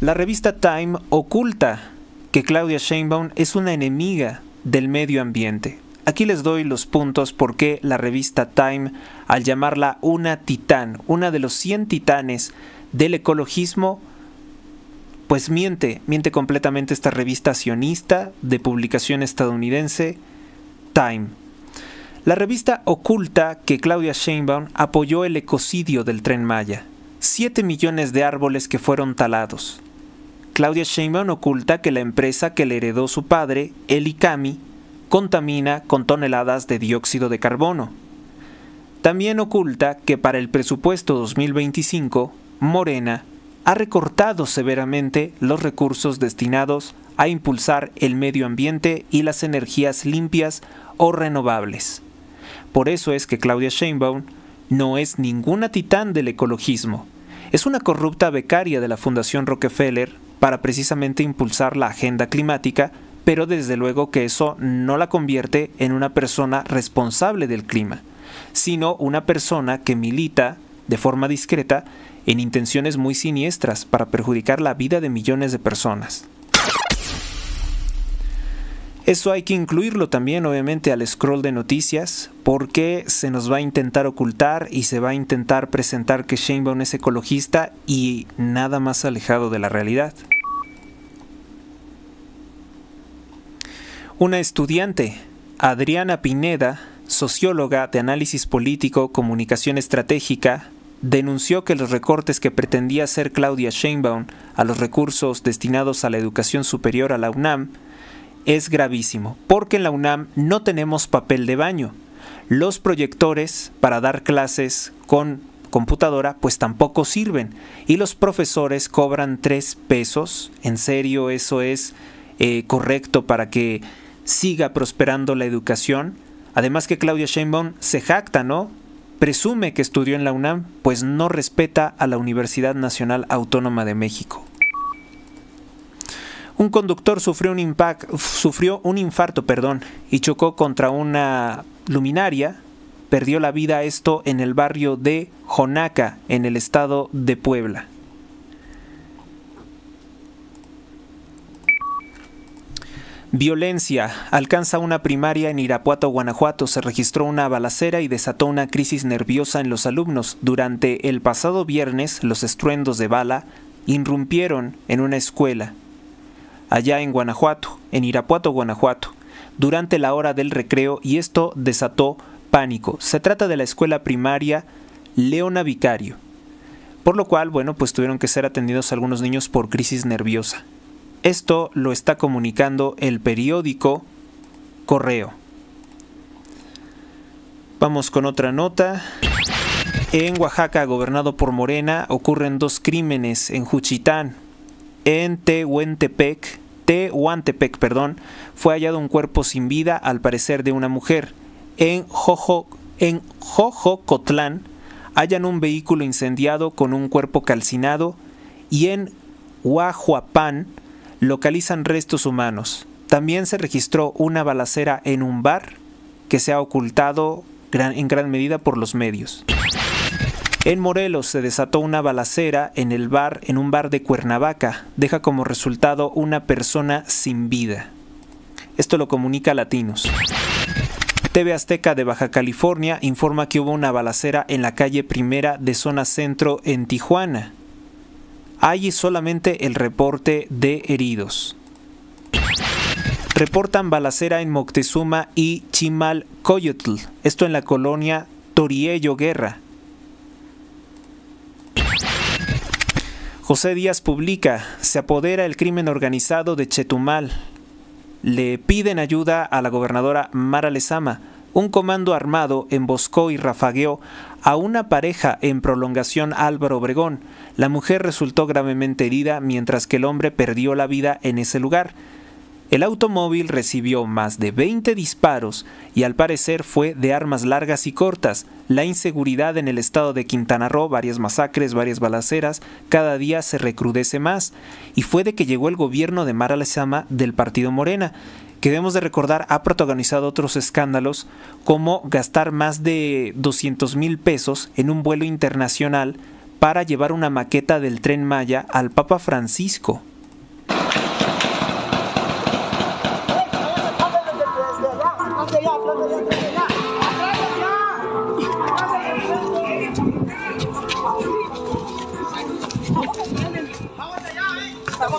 La revista Time oculta que Claudia Sheinbaum es una enemiga del medio ambiente. Aquí les doy los puntos por qué la revista Time, al llamarla una titán, una de los 100 titanes del ecologismo, pues miente, miente completamente esta revista sionista de publicación estadounidense Time. La revista oculta que Claudia Sheinbaum apoyó el ecocidio del tren Maya, Siete millones de árboles que fueron talados. Claudia Sheinbaum oculta que la empresa que le heredó su padre, Elikami, contamina con toneladas de dióxido de carbono. También oculta que para el presupuesto 2025 Morena ha recortado severamente los recursos destinados a impulsar el medio ambiente y las energías limpias o renovables. Por eso es que Claudia Sheinbaum no es ninguna titán del ecologismo. Es una corrupta becaria de la Fundación Rockefeller para precisamente impulsar la agenda climática, pero desde luego que eso no la convierte en una persona responsable del clima, sino una persona que milita, de forma discreta, en intenciones muy siniestras para perjudicar la vida de millones de personas. Eso hay que incluirlo también obviamente al scroll de noticias porque se nos va a intentar ocultar y se va a intentar presentar que Sheinbaum es ecologista y nada más alejado de la realidad. Una estudiante, Adriana Pineda, socióloga de análisis político, comunicación estratégica, denunció que los recortes que pretendía hacer Claudia Sheinbaum a los recursos destinados a la educación superior a la UNAM es gravísimo, porque en la UNAM no tenemos papel de baño. Los proyectores para dar clases con computadora pues tampoco sirven y los profesores cobran tres pesos. ¿En serio eso es eh, correcto para que siga prosperando la educación? Además que Claudia Sheinbaum se jacta, ¿no? presume que estudió en la UNAM, pues no respeta a la Universidad Nacional Autónoma de México. Un conductor sufrió un, sufrió un infarto perdón, y chocó contra una luminaria. Perdió la vida esto en el barrio de Jonaca, en el estado de Puebla. Violencia. Alcanza una primaria en Irapuato, Guanajuato. Se registró una balacera y desató una crisis nerviosa en los alumnos. Durante el pasado viernes, los estruendos de bala irrumpieron en una escuela. Allá en Guanajuato, en Irapuato, Guanajuato, durante la hora del recreo y esto desató pánico. Se trata de la escuela primaria Leona Vicario. Por lo cual, bueno, pues tuvieron que ser atendidos algunos niños por crisis nerviosa. Esto lo está comunicando el periódico Correo. Vamos con otra nota. En Oaxaca, gobernado por Morena, ocurren dos crímenes en Juchitán. En Tehuantepec, Tehuantepec, perdón, fue hallado un cuerpo sin vida, al parecer de una mujer. En Jojo, en Jojocotlán, hallan un vehículo incendiado con un cuerpo calcinado. Y en Huajuapán localizan restos humanos. También se registró una balacera en un bar que se ha ocultado en gran medida por los medios. En Morelos se desató una balacera en el bar, en un bar de Cuernavaca, deja como resultado una persona sin vida. Esto lo comunica Latinos. TV Azteca de Baja California informa que hubo una balacera en la calle primera de zona centro en Tijuana. Hay solamente el reporte de heridos. Reportan balacera en Moctezuma y Chimalcoyotl, esto en la colonia Toriello Guerra. José Díaz publica, se apodera el crimen organizado de Chetumal. Le piden ayuda a la gobernadora Mara Lezama. Un comando armado emboscó y rafagueó a una pareja en prolongación Álvaro Obregón. La mujer resultó gravemente herida mientras que el hombre perdió la vida en ese lugar. El automóvil recibió más de 20 disparos y al parecer fue de armas largas y cortas. La inseguridad en el estado de Quintana Roo, varias masacres, varias balaceras, cada día se recrudece más. Y fue de que llegó el gobierno de Mara Lezama del partido Morena que debemos de recordar ha protagonizado otros escándalos como gastar más de 200 mil pesos en un vuelo internacional para llevar una maqueta del tren Maya al Papa Francisco. A la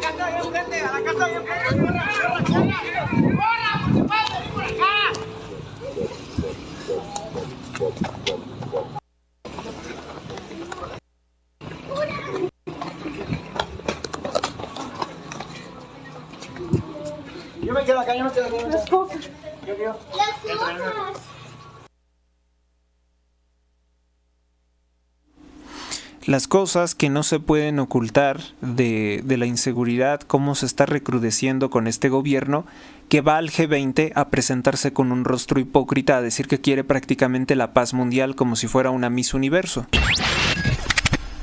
casa de gente, a la casa de por acá! Yo me quedo acá, yo me quedo Las cosas. Yo, las cosas que no se pueden ocultar de, la inseguridad, cómo se está recrudeciendo con este gobierno que va al G20 a presentarse con un rostro hipócrita, a decir que quiere prácticamente la paz mundial como si fuera una Miss Universo.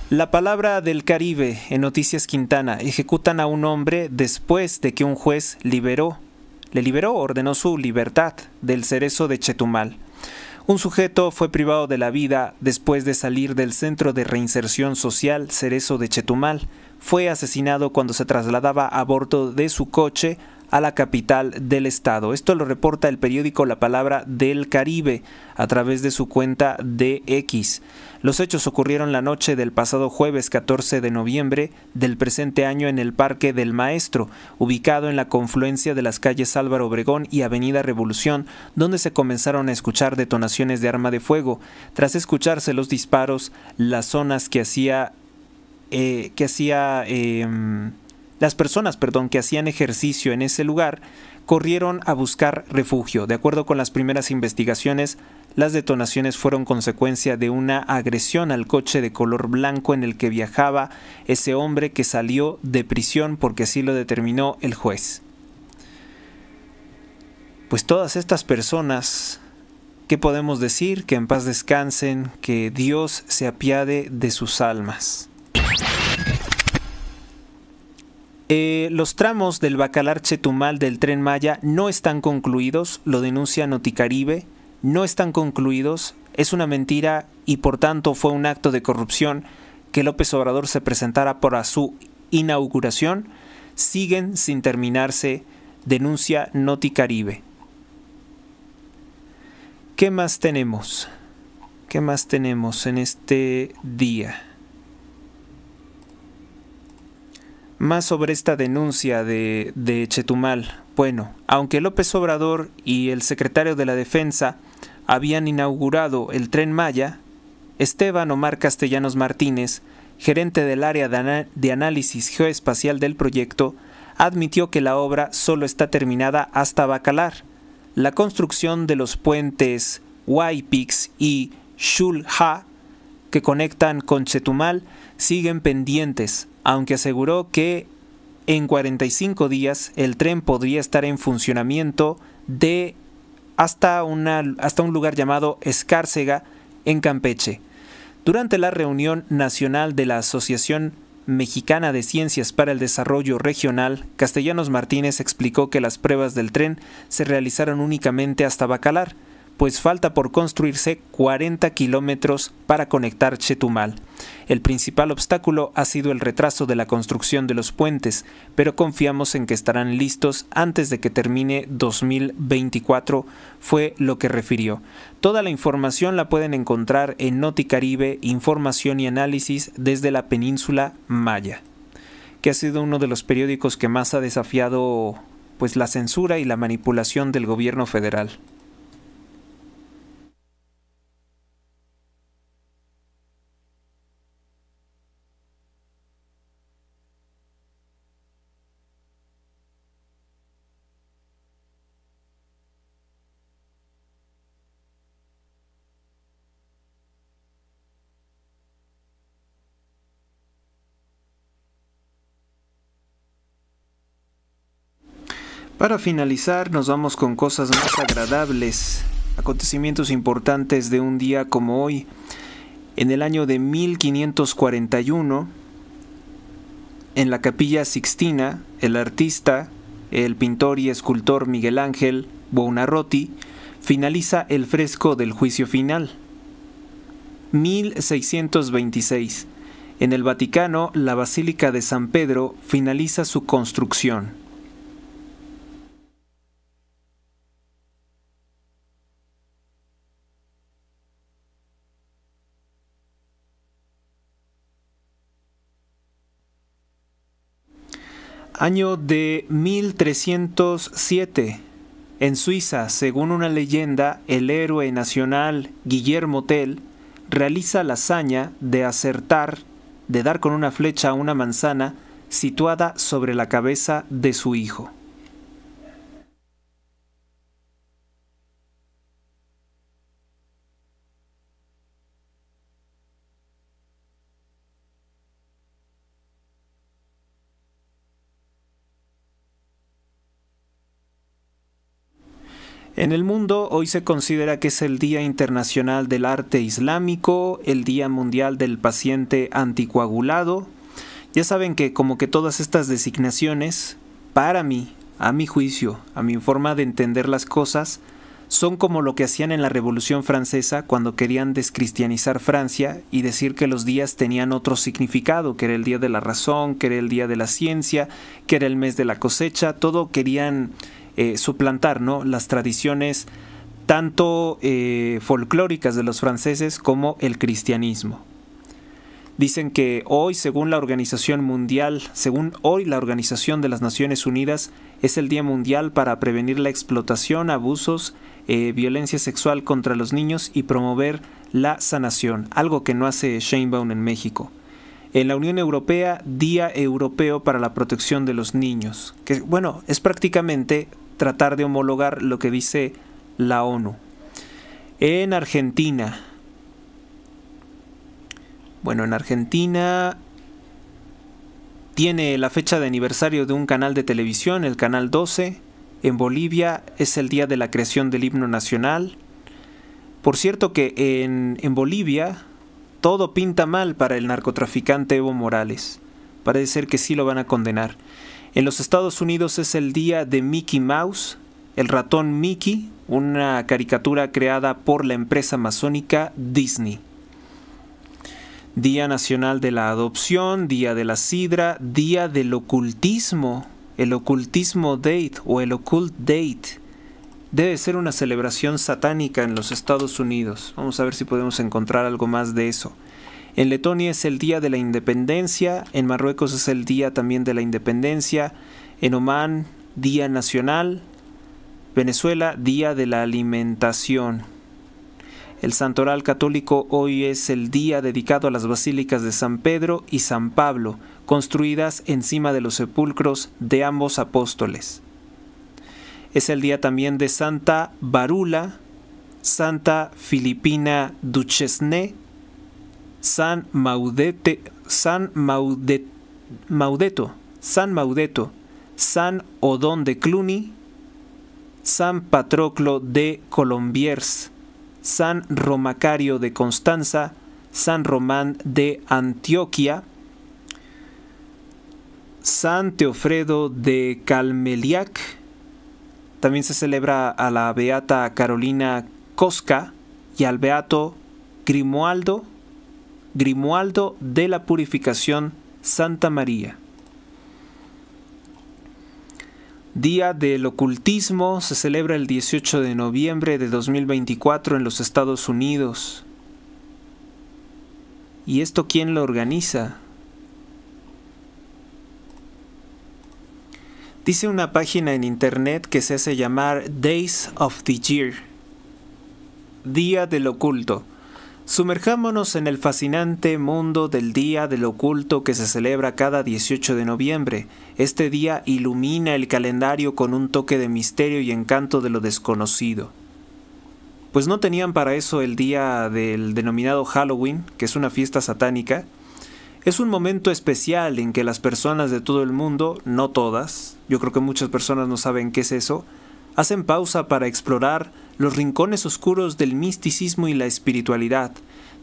La palabra del Caribe en Noticias Quintana ejecutan a un hombre después de que un juez liberó, le liberó, ordenó su libertad del cerezo de Chetumal. Un sujeto fue privado de la vida después de salir del Centro de Reinserción Social Cerezo de Chetumal. Fue asesinado cuando se trasladaba a bordo de su coche a la capital del estado. Esto lo reporta el periódico La Palabra del Caribe a través de su cuenta de X. Los hechos ocurrieron la noche del pasado jueves 14 de noviembre del presente año en el Parque del Maestro, ubicado en la confluencia de las calles Álvaro Obregón y Avenida Revolución, donde se comenzaron a escuchar detonaciones de arma de fuego. Tras escucharse los disparos, las zonas que hacía... Eh, que hacía em, las personas, perdón, que hacían ejercicio en ese lugar corrieron a buscar refugio. De acuerdo con las primeras investigaciones, las detonaciones fueron consecuencia de una agresión al coche de color blanco en el que viajaba ese hombre que salió de prisión porque así lo determinó el juez. Pues todas estas personas, ¿qué podemos decir? Que en paz descansen, que Dios se apiade de sus almas. Eh, los tramos del Bacalar Chetumal del Tren Maya no están concluidos, lo denuncia Noticaribe, no están concluidos, es una mentira y por tanto fue un acto de corrupción que López Obrador se presentara para su inauguración, siguen sin terminarse, denuncia Noticaribe. ¿Qué más tenemos? ¿Qué más tenemos en este día? Más sobre esta denuncia de, Chetumal. Bueno, aunque López Obrador y el secretario de la Defensa habían inaugurado el tren Maya, Esteban Omar Castellanos Martínez, gerente del área de, análisis geoespacial del proyecto, admitió que la obra solo está terminada hasta Bacalar. La construcción de los puentes Waipix y Shulha, que conectan con Chetumal, siguen pendientes, aunque aseguró que en 45 días el tren podría estar en funcionamiento de hasta, una, hasta un lugar llamado Escárcega en Campeche. Durante la reunión nacional de la Asociación Mexicana de Ciencias para el Desarrollo Regional, Castellanos Martínez explicó que las pruebas del tren se realizaron únicamente hasta Bacalar, pues falta por construirse 40 kilómetros para conectar Chetumal. El principal obstáculo ha sido el retraso de la construcción de los puentes, pero confiamos en que estarán listos antes de que termine 2024, fue lo que refirió. Toda la información la pueden encontrar en Noticaribe, información y análisis desde la península Maya, que ha sido uno de los periódicos que más ha desafiado pues la censura y la manipulación del gobierno federal. Para finalizar, nos vamos con cosas más agradables, acontecimientos importantes de un día como hoy. En el año de 1541, en la capilla Sixtina, el artista, el pintor y escultor Miguel Ángel Buonarroti finaliza el fresco del juicio final. 1626. En el Vaticano, la Basílica de San Pedro finaliza su construcción. Año de 1307. En Suiza, según una leyenda, el héroe nacional Guillermo Tell realiza la hazaña de acertar, de dar con una flecha a una manzana situada sobre la cabeza de su hijo. En el mundo hoy se considera que es el Día Internacional del Arte Islámico, el Día Mundial del Paciente Anticoagulado. Ya saben que como que todas estas designaciones, para mí, a mi juicio, a mi forma de entender las cosas, son como lo que hacían en la Revolución Francesa cuando querían descristianizar Francia y decir que los días tenían otro significado, que era el día de la razón, que era el día de la ciencia, que era el mes de la cosecha, todo querían eh, suplantar ¿no? las tradiciones tanto eh, folclóricas de los franceses como el cristianismo. Dicen que hoy, según la Organización Mundial, según hoy la Organización de las Naciones Unidas, es el Día Mundial para prevenir la explotación, abusos, eh, violencia sexual contra los niños y promover la sanación, algo que no hace Sheinbaum en México en la Unión Europea Día Europeo para la Protección de los Niños, que bueno, es prácticamente tratar de homologar lo que dice la ONU. En Argentina, bueno, en Argentina tiene la fecha de aniversario de un canal de televisión, el Canal 12. En Bolivia es el día de la creación del himno nacional. Por cierto que en, en Bolivia todo pinta mal para el narcotraficante Evo Morales. Parece ser que sí lo van a condenar. En los Estados Unidos es el día de Mickey Mouse, el ratón Mickey, una caricatura creada por la empresa masónica Disney. Día Nacional de la Adopción, Día de la Sidra, Día del Ocultismo, el Ocultismo Date o el Occult Date debe ser una celebración satánica en los Estados Unidos. Vamos a ver si podemos encontrar algo más de eso. En Letonia es el Día de la Independencia, en Marruecos es el Día también de la Independencia, en Omán Día Nacional, Venezuela Día de la Alimentación. El santoral católico hoy es el día dedicado a las basílicas de San Pedro y San Pablo, construidas encima de los sepulcros de ambos apóstoles. Es el día también de Santa Barula, Santa Filipina Duchesne, San San Maudeto, San Maudeto, San Odón de Cluny, San Patroclo de Colombiers, San Romacario de Constanza, San Román de Antioquia, San Teofredo de Calmeliac, también se celebra a la beata Carolina Cosca y al beato Grimoaldo, Grimaldo de la Purificación Santa María. Día del Ocultismo se celebra el 18 de noviembre de 2024 en los Estados Unidos. ¿Y esto quién lo organiza? Dice una página en internet que se hace llamar Days of the Year, Día del Oculto. Sumerjámonos en el fascinante mundo del Día del Oculto que se celebra cada 18 de noviembre. Este día ilumina el calendario con un toque de misterio y encanto de lo desconocido. Pues no tenían para eso el día del denominado Halloween, que es una fiesta satánica, es un momento especial en que las personas de todo el mundo, no todas, yo creo que muchas personas no saben qué es eso, hacen pausa para explorar los rincones oscuros del misticismo y la espiritualidad.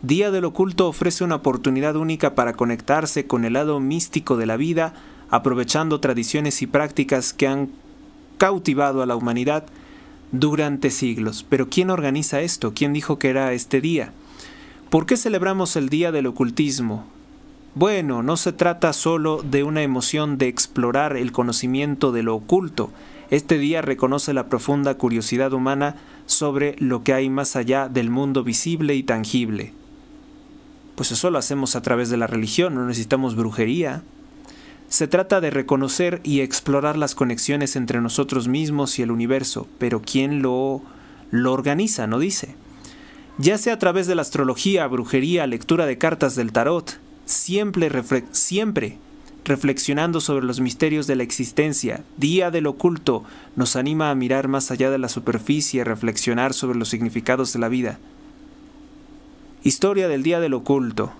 Día del Oculto ofrece una oportunidad única para conectarse con el lado místico de la vida, aprovechando tradiciones y prácticas que han cautivado a la humanidad durante siglos. Pero ¿quién organiza esto? ¿Quién dijo que era este día? ¿Por qué celebramos el Día del Ocultismo? Bueno, no se trata solo de una emoción de explorar el conocimiento de lo oculto. Este día reconoce la profunda curiosidad humana sobre lo que hay más allá del mundo visible y tangible. Pues eso lo hacemos a través de la religión, no necesitamos brujería. Se trata de reconocer y explorar las conexiones entre nosotros mismos y el universo, pero ¿quién lo, lo organiza? No dice. Ya sea a través de la astrología, brujería, lectura de cartas del tarot, siempre, siempre reflexionando sobre los misterios de la existencia, día del oculto, nos anima a mirar más allá de la superficie y reflexionar sobre los significados de la vida. Historia del Día del Oculto.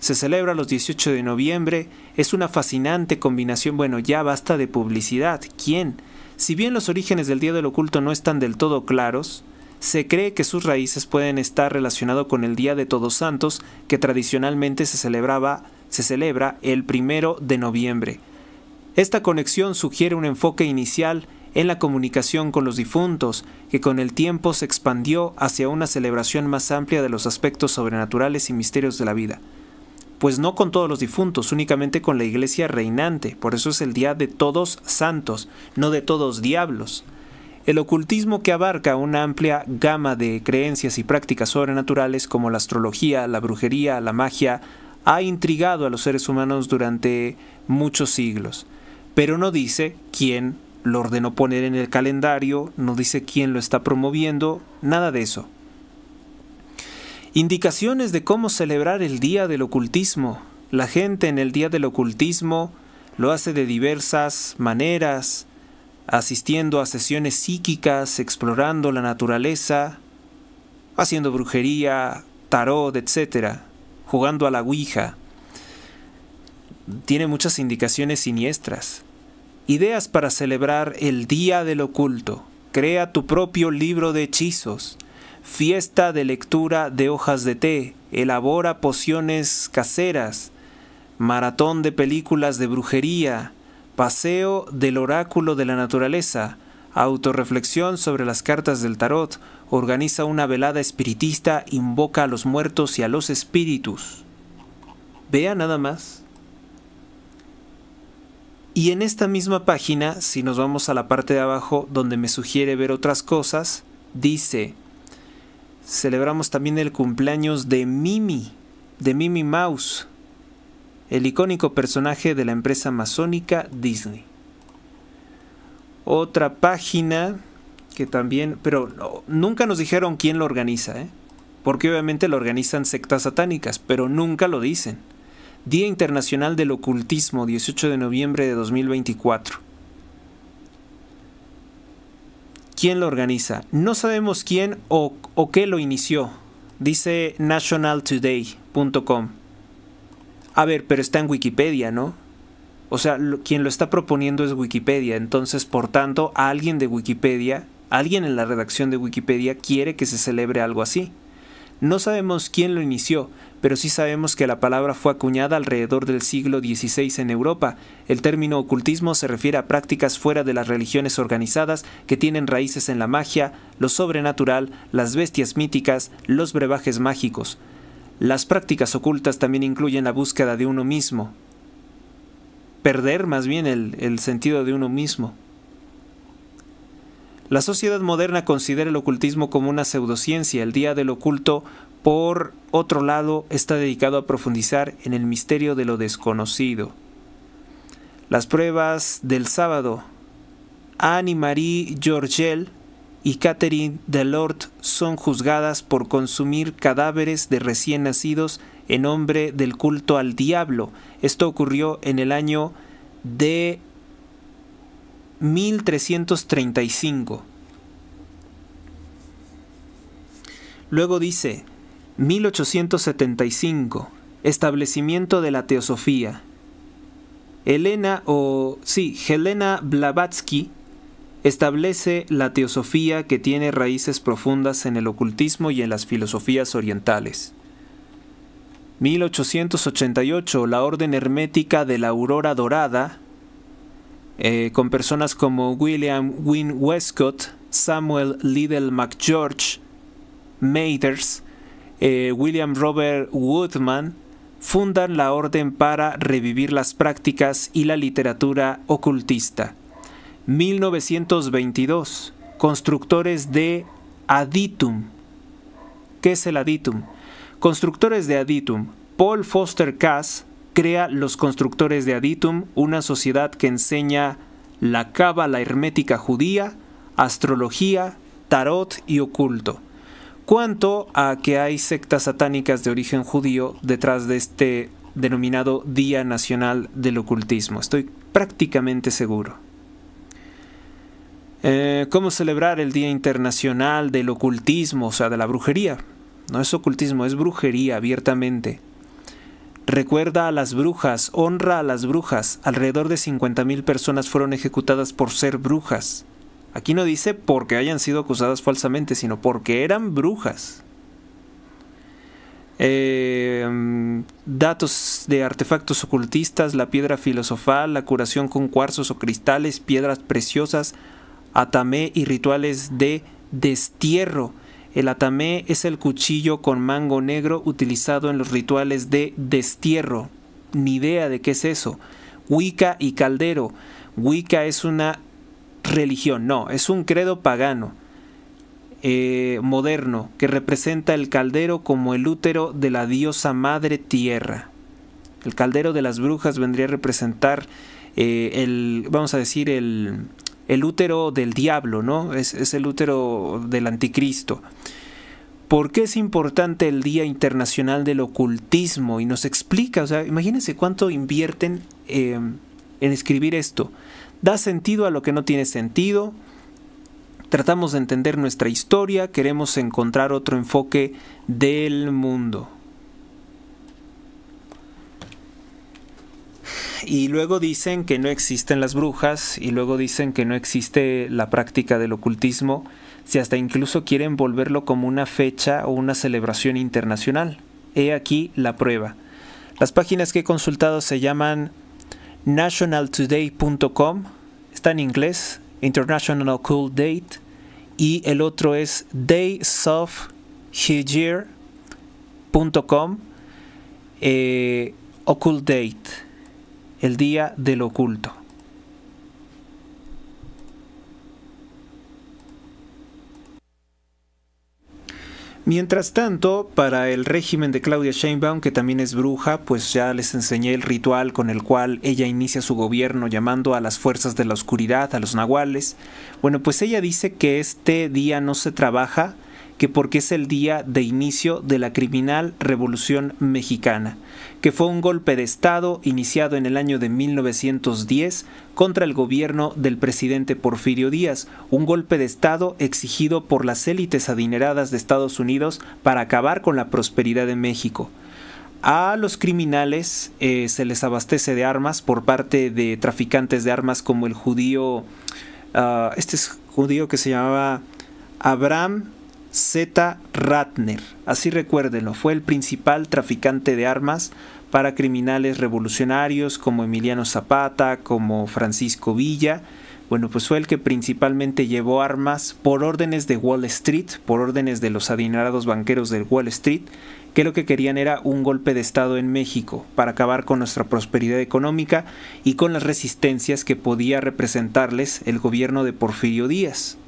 Se celebra los 18 de noviembre, es una fascinante combinación, bueno, ya basta de publicidad, ¿quién? Si bien los orígenes del Día del Oculto no están del todo claros, se cree que sus raíces pueden estar relacionadas con el Día de Todos Santos, que tradicionalmente se celebraba se celebra el primero de noviembre. Esta conexión sugiere un enfoque inicial en la comunicación con los difuntos, que con el tiempo se expandió hacia una celebración más amplia de los aspectos sobrenaturales y misterios de la vida. Pues no con todos los difuntos, únicamente con la iglesia reinante, por eso es el día de todos santos, no de todos diablos. El ocultismo que abarca una amplia gama de creencias y prácticas sobrenaturales como la astrología, la brujería, la magia, ha intrigado a los seres humanos durante muchos siglos, pero no dice quién lo ordenó poner en el calendario, no dice quién lo está promoviendo, nada de eso. Indicaciones de cómo celebrar el Día del Ocultismo. La gente en el Día del Ocultismo lo hace de diversas maneras, asistiendo a sesiones psíquicas, explorando la naturaleza, haciendo brujería, tarot, etc., jugando a la Ouija. Tiene muchas indicaciones siniestras. Ideas para celebrar el Día del Oculto. Crea tu propio libro de hechizos. Fiesta de lectura de hojas de té. Elabora pociones caseras. Maratón de películas de brujería Paseo del Oráculo de la Naturaleza, autorreflexión sobre las cartas del tarot, organiza una velada espiritista, invoca a los muertos y a los espíritus. Vea nada más. Y en esta misma página, si nos vamos a la parte de abajo donde me sugiere ver otras cosas, dice, celebramos también el cumpleaños de Mimi, de Mimi Mouse el icónico personaje de la empresa masónica Disney. Otra página que también, pero nunca nos dijeron quién lo organiza, ¿eh? porque obviamente lo organizan sectas satánicas, pero nunca lo dicen. Día Internacional del Ocultismo, 18 de noviembre de 2024. ¿Quién lo organiza? No sabemos quién o, o qué lo inició, dice nationaltoday.com. A ver, pero está en Wikipedia, ¿no? O sea, quien lo está proponiendo es Wikipedia, entonces, por tanto, alguien de Wikipedia, alguien en la redacción de Wikipedia quiere que se celebre algo así. No sabemos quién lo inició, pero sí sabemos que la palabra fue acuñada alrededor del siglo XVI en Europa. El término ocultismo se refiere a prácticas fuera de las religiones organizadas que tienen raíces en la magia, lo sobrenatural, las bestias míticas, los brebajes mágicos. Las prácticas ocultas también incluyen la búsqueda de uno mismo, perder más bien el, sentido de uno mismo. La sociedad moderna considera el ocultismo como una pseudociencia. El Día del Oculto, por otro lado, está dedicado a profundizar en el misterio de lo desconocido. Las pruebas del sábado. Anne-Marie Georgel y Catherine Delort son juzgadas por consumir cadáveres de recién nacidos en nombre del culto al diablo. Esto ocurrió en el año de 1335. Luego dice, 1875, establecimiento de la teosofía. Elena o sí, Helena Blavatsky establece la teosofía que tiene raíces profundas en el ocultismo y en las filosofías orientales. 1888, la Orden Hermética de la Aurora Dorada, eh, con personas como William Wynne Westcott, Samuel Liddell McGeorge, Mathers, eh, William Robert Woodman, fundan la orden para revivir las prácticas y la literatura ocultista. 1922, constructores de Aditum. ¿Qué es el Aditum? Constructores de Aditum. Paul Foster Kass crea los constructores de Aditum, una sociedad que enseña la cábala hermética judía, astrología, tarot y oculto. Cuanto a que hay sectas satánicas de origen judío detrás de este denominado Día Nacional del Ocultismo, estoy prácticamente seguro. Eh, ¿Cómo celebrar el Día Internacional del Ocultismo, o sea, de la brujería? No es ocultismo, es brujería abiertamente. Recuerda a las brujas, honra a las brujas. Alrededor de 50.000 personas fueron ejecutadas por ser brujas. Aquí no dice porque hayan sido acusadas falsamente, sino porque eran brujas. Eh, datos de artefactos ocultistas, la piedra filosofal, la curación con cuarzos o cristales, piedras preciosas, atamé y rituales de destierro. El atamé es el cuchillo con mango negro utilizado en los rituales de destierro. Ni idea de qué es eso. Wicca y Caldero. Wicca es una religión, no, es un credo pagano eh, moderno que representa el caldero como el útero de la diosa madre tierra. El caldero de las brujas vendría a representar eh, el, vamos a decir, el, el útero del diablo, ¿no? Es, el útero del anticristo. ¿Por qué es importante el Día Internacional del Ocultismo? Y nos explica, o sea, imagínense cuánto invierten eh, en escribir esto. Da sentido a lo que no tiene sentido. Tratamos de entender nuestra historia, queremos encontrar otro enfoque del mundo. y luego dicen que no existen las brujas y luego dicen que no existe la práctica del ocultismo, si hasta incluso quieren volverlo como una fecha o una celebración internacional. He aquí la prueba. Las páginas que he consultado se llaman nationaltoday.com, está en inglés, International Occult Date, y el otro es daysofhijir.com, eh, Occult Date el día del oculto. Mientras tanto, para el régimen de Claudia Sheinbaum, que también es bruja, pues ya les enseñé el ritual con el cual ella inicia su gobierno llamando a las fuerzas de la oscuridad, a los nahuales. Bueno, pues ella dice que este día no se trabaja, que porque es el día de inicio de la criminal revolución mexicana que fue un golpe de Estado iniciado en el año de 1910 contra el gobierno del presidente Porfirio Díaz, un golpe de Estado exigido por las élites adineradas de Estados Unidos para acabar con la prosperidad de México. A los criminales eh, se les abastece de armas por parte de traficantes de armas como el judío, ah, este es judío que se llamaba Abraham Z. Ratner. Así recuérdenlo, fue el principal traficante de armas para criminales revolucionarios como Emiliano Zapata, como Francisco Villa. Bueno, pues fue el que principalmente llevó armas por órdenes de Wall Street, por órdenes de los adinerados banqueros de Wall Street, que lo que querían era un golpe de Estado en México para acabar con nuestra prosperidad económica y con las resistencias que podía representarles el gobierno de Porfirio Díaz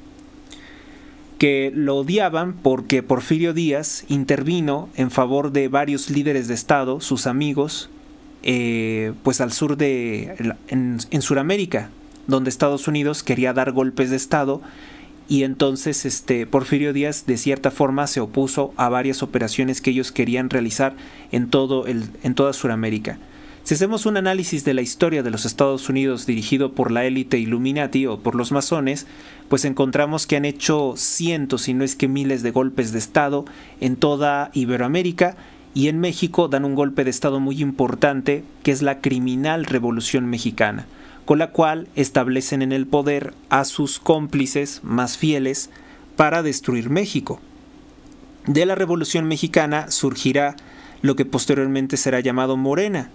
que lo odiaban porque Porfirio Díaz intervino en favor de varios líderes de Estado, sus amigos, eh, pues al sur de, en, Sudamérica, donde Estados Unidos quería dar golpes de Estado y entonces este Porfirio Díaz de cierta forma se opuso a varias operaciones que ellos querían realizar en en toda Sudamérica. Si hacemos un análisis de la historia de los Estados Unidos dirigido por la élite Illuminati o por los masones, pues encontramos que han hecho cientos, si no es que miles de golpes de Estado en toda Iberoamérica y en México dan un golpe de Estado muy importante que es la criminal revolución mexicana, con la cual establecen en el poder a sus cómplices más fieles para destruir México. De la revolución mexicana surgirá lo que posteriormente será llamado Morena,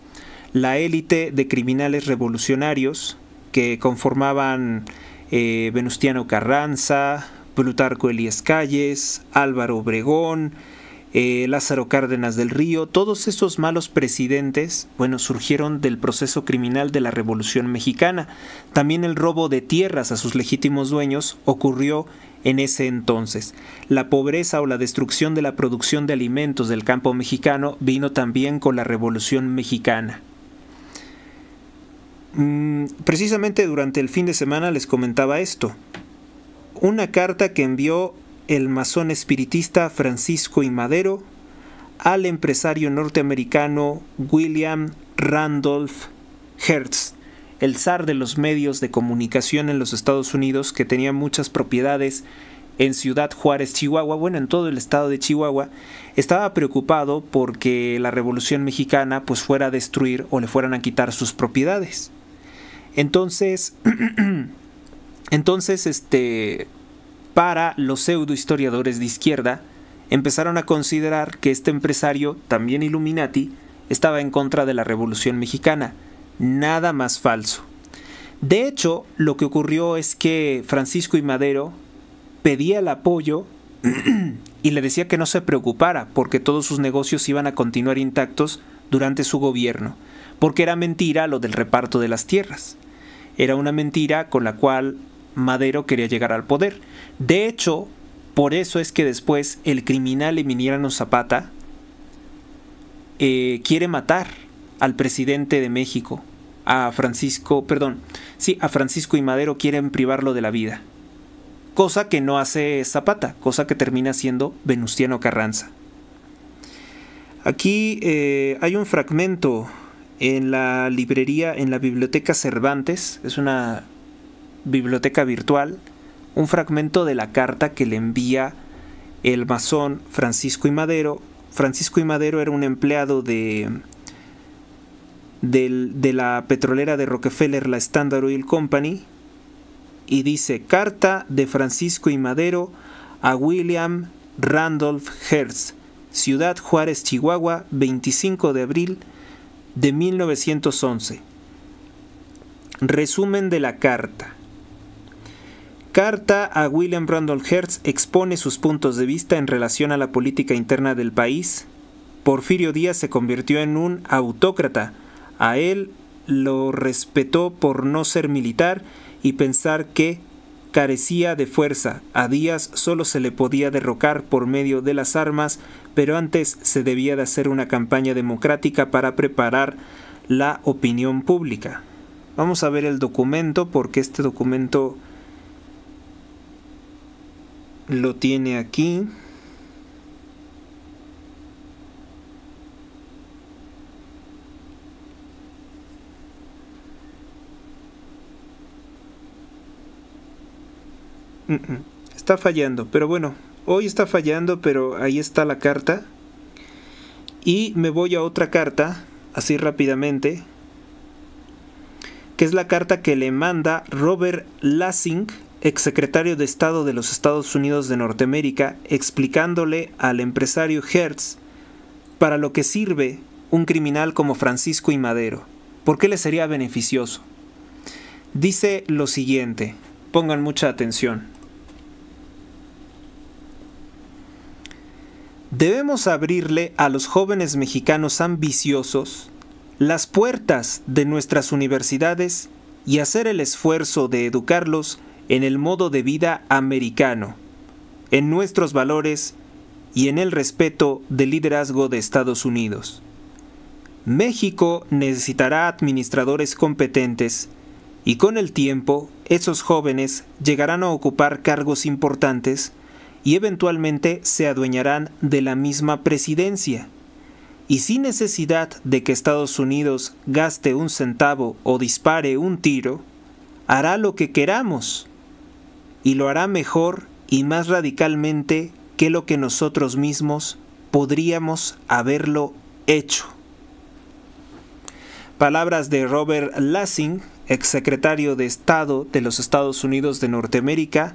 la élite de criminales revolucionarios que conformaban eh, Venustiano Carranza, Plutarco Elías Calles, Álvaro Obregón, eh, Lázaro Cárdenas del Río, todos esos malos presidentes, bueno, surgieron del proceso criminal de la Revolución Mexicana. También el robo de tierras a sus legítimos dueños ocurrió en ese entonces. La pobreza o la destrucción de la producción de alimentos del campo mexicano vino también con la Revolución Mexicana. Mm, precisamente durante el fin de semana les comentaba esto. Una carta que envió el masón espiritista Francisco y Madero al empresario norteamericano William Randolph Hertz, el zar de los medios de comunicación en los Estados Unidos que tenía muchas propiedades en Ciudad Juárez, Chihuahua, bueno, en todo el estado de Chihuahua, estaba preocupado porque la Revolución Mexicana pues fuera a destruir o le fueran a quitar sus propiedades. Entonces, <clears throat> entonces, este, para los pseudo historiadores de izquierda, empezaron a considerar que este empresario, también Illuminati, estaba en contra de la Revolución Mexicana. Nada más falso. De hecho, lo que ocurrió es que Francisco y Madero pedía el apoyo <clears throat> y le decía que no se preocupara porque todos sus negocios iban a continuar intactos durante su gobierno, porque era mentira lo del reparto de las tierras era una mentira con la cual Madero quería llegar al poder. De hecho, por eso es que después el criminal Emiliano Zapata eh, quiere matar al presidente de México, a Francisco, perdón, sí, a Francisco y Madero quieren privarlo de la vida. Cosa que no hace Zapata, cosa que termina siendo Venustiano Carranza. Aquí eh, hay un fragmento en la librería, en la biblioteca Cervantes, es una biblioteca virtual, un fragmento de la carta que le envía el masón Francisco y Madero. Francisco y Madero era un empleado de, la petrolera de Rockefeller, la Standard Oil Company, y dice carta de Francisco y Madero a William Randolph Hearst, Ciudad Juárez, Chihuahua, 25 de abril de 1911. Resumen de la carta. Carta a William Randolph hertz expone sus puntos de vista en relación a la política interna del país. Porfirio Díaz se convirtió en un autócrata. A él lo respetó por no ser militar y pensar que carecía de fuerza. A Díaz solo se le podía derrocar por medio de las armas pero antes se debía de hacer una campaña democrática para preparar la opinión pública. Vamos a ver el documento porque este documento lo tiene aquí. Mm, mm, está fallando, pero bueno, hoy está fallando, pero ahí está la carta. Y me voy a otra carta, así rápidamente, que es la carta que le manda Robert Lassing, secretario de Estado de los Estados Unidos de Norteamérica, explicándole al empresario Hertz para lo que sirve un criminal como Francisco y Madero. ¿Por qué le sería beneficioso? Dice lo siguiente, pongan mucha atención. debemos abrirle a los jóvenes mexicanos ambiciosos las puertas de nuestras universidades y hacer el esfuerzo de educarlos en el modo de vida americano, en nuestros valores y en el respeto del liderazgo de Estados Unidos. México necesitará administradores competentes y con el tiempo esos jóvenes llegarán a ocupar cargos importantes y eventualmente se adueñarán de la misma presidencia. Y sin necesidad de que Estados Unidos gaste un centavo o dispare un tiro, hará lo que queramos y lo hará mejor y más radicalmente que lo que nosotros mismos podríamos haberlo hecho. Palabras de Robert Lassing, exsecretario de Estado de los Estados Unidos de Norteamérica,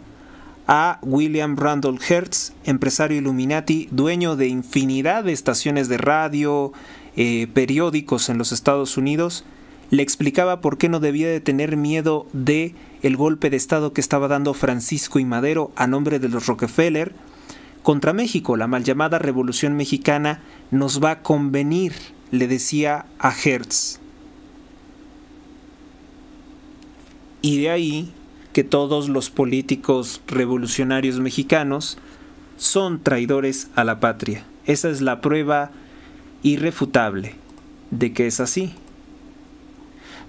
a William Randall Hertz, empresario Illuminati, dueño de infinidad de estaciones de radio, eh, periódicos en los Estados Unidos, le explicaba por qué no debía de tener miedo de el golpe de estado que estaba dando Francisco y Madero a nombre de los Rockefeller contra México, la mal llamada Revolución Mexicana nos va a convenir, le decía a Hertz. Y de ahí que todos los políticos revolucionarios mexicanos son traidores a la patria. Esa es la prueba irrefutable de que es así.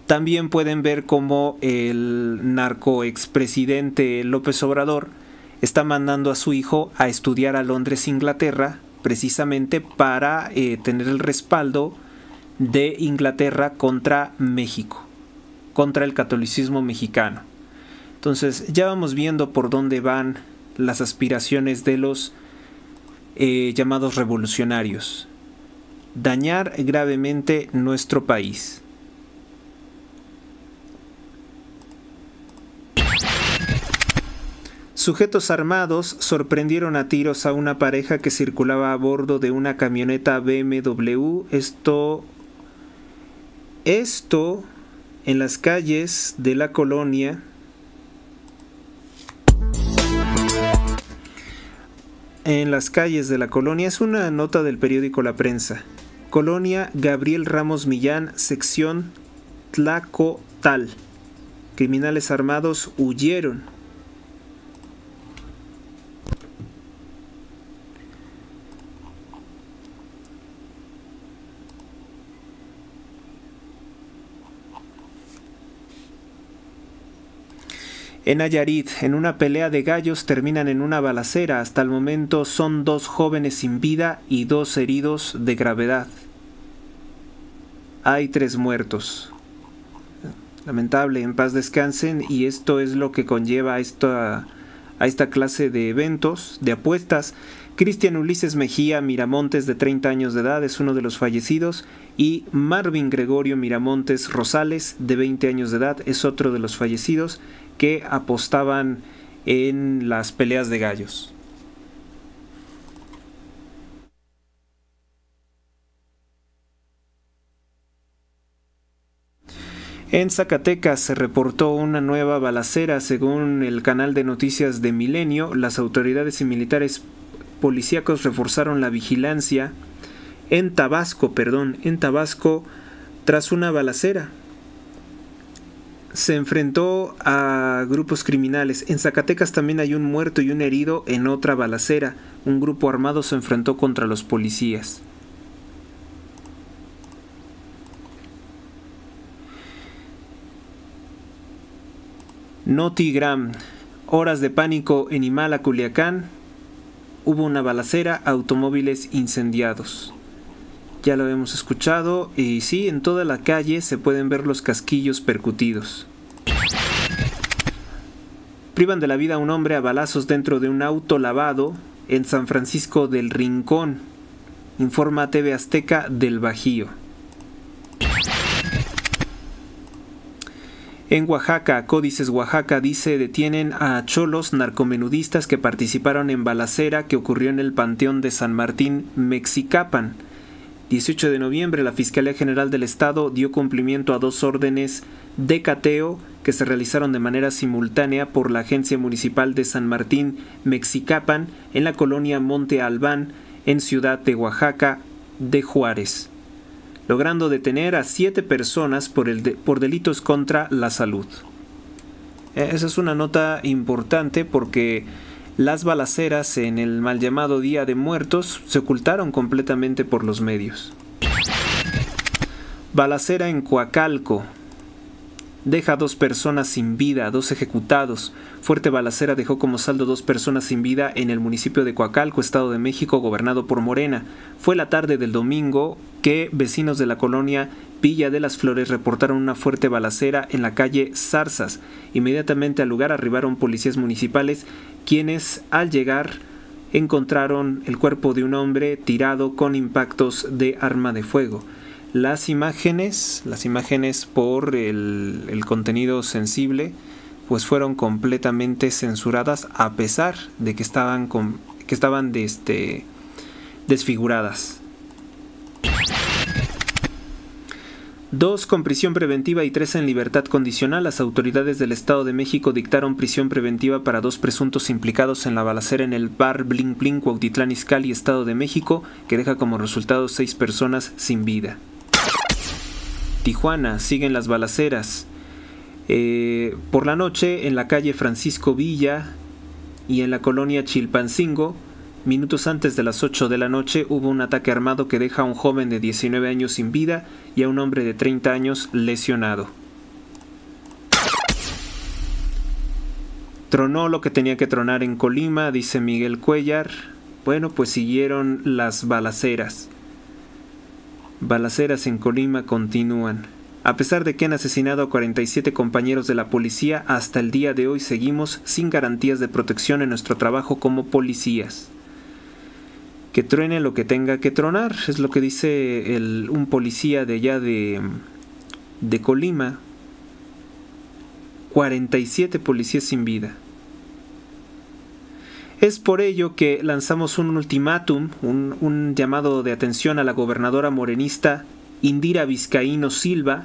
También pueden ver cómo el narco expresidente López Obrador está mandando a su hijo a estudiar a Londres, Inglaterra, precisamente para eh, tener el respaldo de Inglaterra contra México, contra el catolicismo mexicano. Entonces ya vamos viendo por dónde van las aspiraciones de los eh, llamados revolucionarios. Dañar gravemente nuestro país. Sujetos armados sorprendieron a tiros a una pareja que circulaba a bordo de una camioneta BMW. Esto. Esto en las calles de la colonia en las calles de la colonia es una nota del periódico La Prensa. Colonia Gabriel Ramos Millán, sección Tlacotal. Criminales armados huyeron En Nayarit, en una pelea de gallos terminan en una balacera. Hasta el momento son dos jóvenes sin vida y dos heridos de gravedad. Hay tres muertos. Lamentable, en paz descansen y esto es lo que conlleva a a esta clase de eventos, de apuestas. Cristian Ulises Mejía Miramontes, de 30 años de edad, es uno de los fallecidos, y Marvin Gregorio Miramontes Rosales, de 20 años de edad, es otro de los fallecidos que apostaban en las peleas de gallos. En Zacatecas se reportó una nueva balacera. Según el canal de noticias de Milenio, las autoridades y militares policíacos reforzaron la vigilancia en Tabasco, perdón, en Tabasco tras una balacera se enfrentó a grupos criminales. En Zacatecas también hay un muerto y un herido en otra balacera. Un grupo armado se enfrentó contra los policías. Notigram. Horas de pánico en Imala, Culiacán. Hubo una balacera, automóviles incendiados ya lo hemos escuchado, y sí, en toda la calle se pueden ver los casquillos percutidos. Privan de la vida a un hombre a balazos dentro de un auto lavado en San Francisco del Rincón, informa TV Azteca del Bajío. En Oaxaca, Códices Oaxaca dice detienen a cholos narcomenudistas que participaron en balacera que ocurrió en el Panteón de San Martín, Mexicapan. 18 de noviembre, la Fiscalía General del Estado dio cumplimiento a dos órdenes de cateo que se realizaron de manera simultánea por la Agencia Municipal de San Martín, Mexicapan, en la colonia Monte Albán, en Ciudad de Oaxaca, de Juárez, logrando detener a siete personas por, el por delitos contra la salud. E, esa es una nota importante porque las balaceras en el mal llamado Día de Muertos se ocultaron completamente por los medios. Balacera en Coacalco. Deja dos personas sin vida, dos ejecutados. Fuerte balacera dejó como saldo dos personas sin vida en el municipio de Coacalco, Estado de México, gobernado por Morena. Fue la tarde del domingo que vecinos de la colonia Villa de las Flores reportaron una fuerte balacera en la calle Zarzas. Inmediatamente al lugar arribaron policías municipales quienes al llegar encontraron el cuerpo de un hombre tirado con impactos de arma de fuego. Las imágenes, las imágenes por el, contenido sensible, pues fueron completamente censuradas a pesar de que estaban, con, que estaban este, desfiguradas. Dos con prisión preventiva y tres en libertad condicional, las autoridades del Estado de México dictaron prisión preventiva para dos presuntos implicados en la balacera en el bar Bling Bling Cuautitlán Izcalli, Estado de México, que deja como resultado seis personas sin vida. Tijuana, siguen las balaceras. Eh, por la noche, en la calle Francisco Villa y en la colonia Chilpancingo, Minutos antes de las 8 de la noche hubo un ataque armado que deja a un joven de 19 años sin vida y a un hombre de 30 años lesionado. Tronó lo que tenía que tronar en Colima, dice Miguel Cuellar. Bueno, pues siguieron las balaceras. Balaceras en Colima continúan. A pesar de que han asesinado a 47 compañeros de la policía, hasta el día de hoy seguimos sin garantías de protección en nuestro trabajo como policías que truene lo que tenga que tronar. Es lo que dice un policía de allá de, de Colima. 47 policías sin vida. Es por ello que lanzamos un ultimátum, un, llamado de atención a la gobernadora morenista Indira Vizcaíno Silva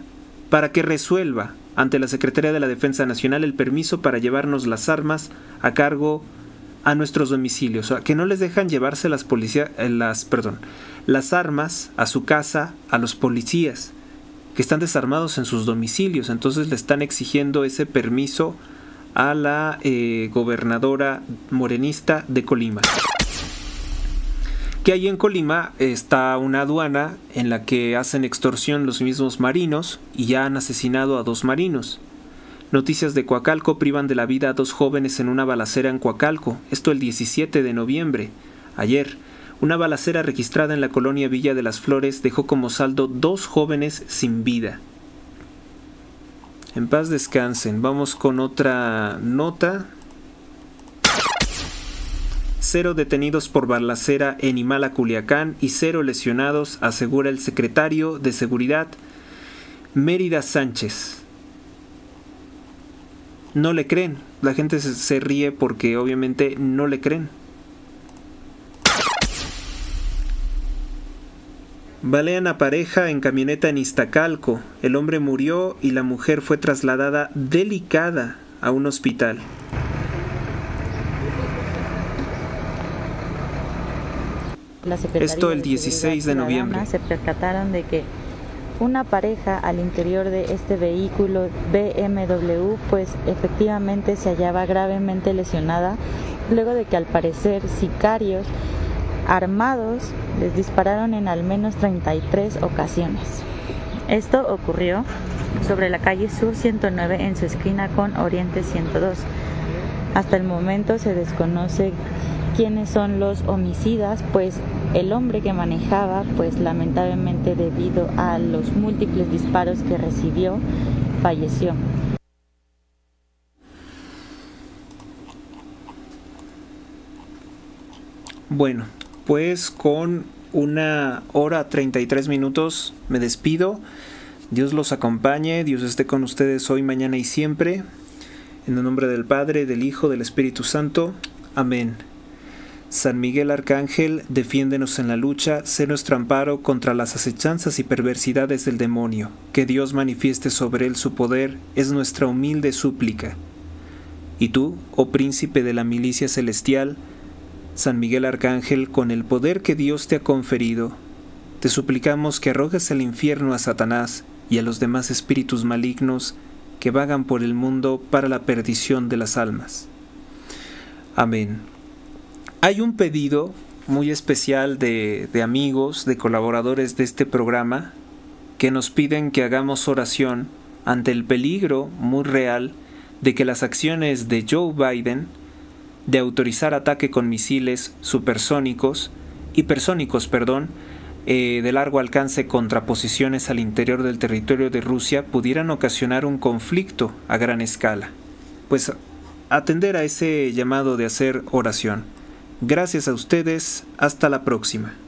para que resuelva ante la Secretaría de la Defensa Nacional el permiso para llevarnos las armas a cargo de a nuestros domicilios, o sea, que no les dejan llevarse las policías, eh, las, perdón, las armas a su casa, a los policías que están desarmados en sus domicilios, entonces le están exigiendo ese permiso a la eh, gobernadora morenista de Colima. Que ahí en Colima está una aduana en la que hacen extorsión los mismos marinos y ya han asesinado a dos marinos. Noticias de Coacalco privan de la vida a dos jóvenes en una balacera en Coacalco, esto el 17 de noviembre. Ayer, una balacera registrada en la colonia Villa de las Flores dejó como saldo dos jóvenes sin vida. En paz descansen, vamos con otra nota. Cero detenidos por balacera en Imala, Culiacán y cero lesionados, asegura el secretario de Seguridad, Mérida Sánchez no le creen. La gente se, ríe porque obviamente no le creen. Balean a pareja en camioneta en Iztacalco. El hombre murió y la mujer fue trasladada delicada a un hospital. Esto el 16 de noviembre. Se percataron de que una pareja al interior de este vehículo BMW, pues efectivamente se hallaba gravemente lesionada luego de que al parecer sicarios armados les dispararon en al menos 33 ocasiones. Esto ocurrió sobre la calle Sur 109 en su esquina con Oriente 102. Hasta el momento se desconoce ¿Quiénes son los homicidas? Pues el hombre que manejaba, pues lamentablemente debido a los múltiples disparos que recibió, falleció. Bueno, pues con una hora 33 minutos me despido. Dios los acompañe, Dios esté con ustedes hoy, mañana y siempre. En el nombre del Padre, del Hijo, del Espíritu Santo. Amén. San Miguel Arcángel, defiéndenos en la lucha, sé nuestro amparo contra las acechanzas y perversidades del demonio. Que Dios manifieste sobre él su poder es nuestra humilde súplica. Y tú, oh príncipe de la milicia celestial, San Miguel Arcángel, con el poder que Dios te ha conferido, te suplicamos que arrojes al infierno a Satanás y a los demás espíritus malignos que vagan por el mundo para la perdición de las almas. Amén. Hay un pedido muy especial de, amigos, de colaboradores de este programa, que nos piden que hagamos oración ante el peligro muy real de que las acciones de Joe Biden de autorizar ataque con misiles supersónicos, hipersónicos, perdón, eh, de largo alcance contra posiciones al interior del territorio de Rusia pudieran ocasionar un conflicto a gran escala. Pues atender a ese llamado de hacer oración. Gracias a ustedes, hasta la próxima.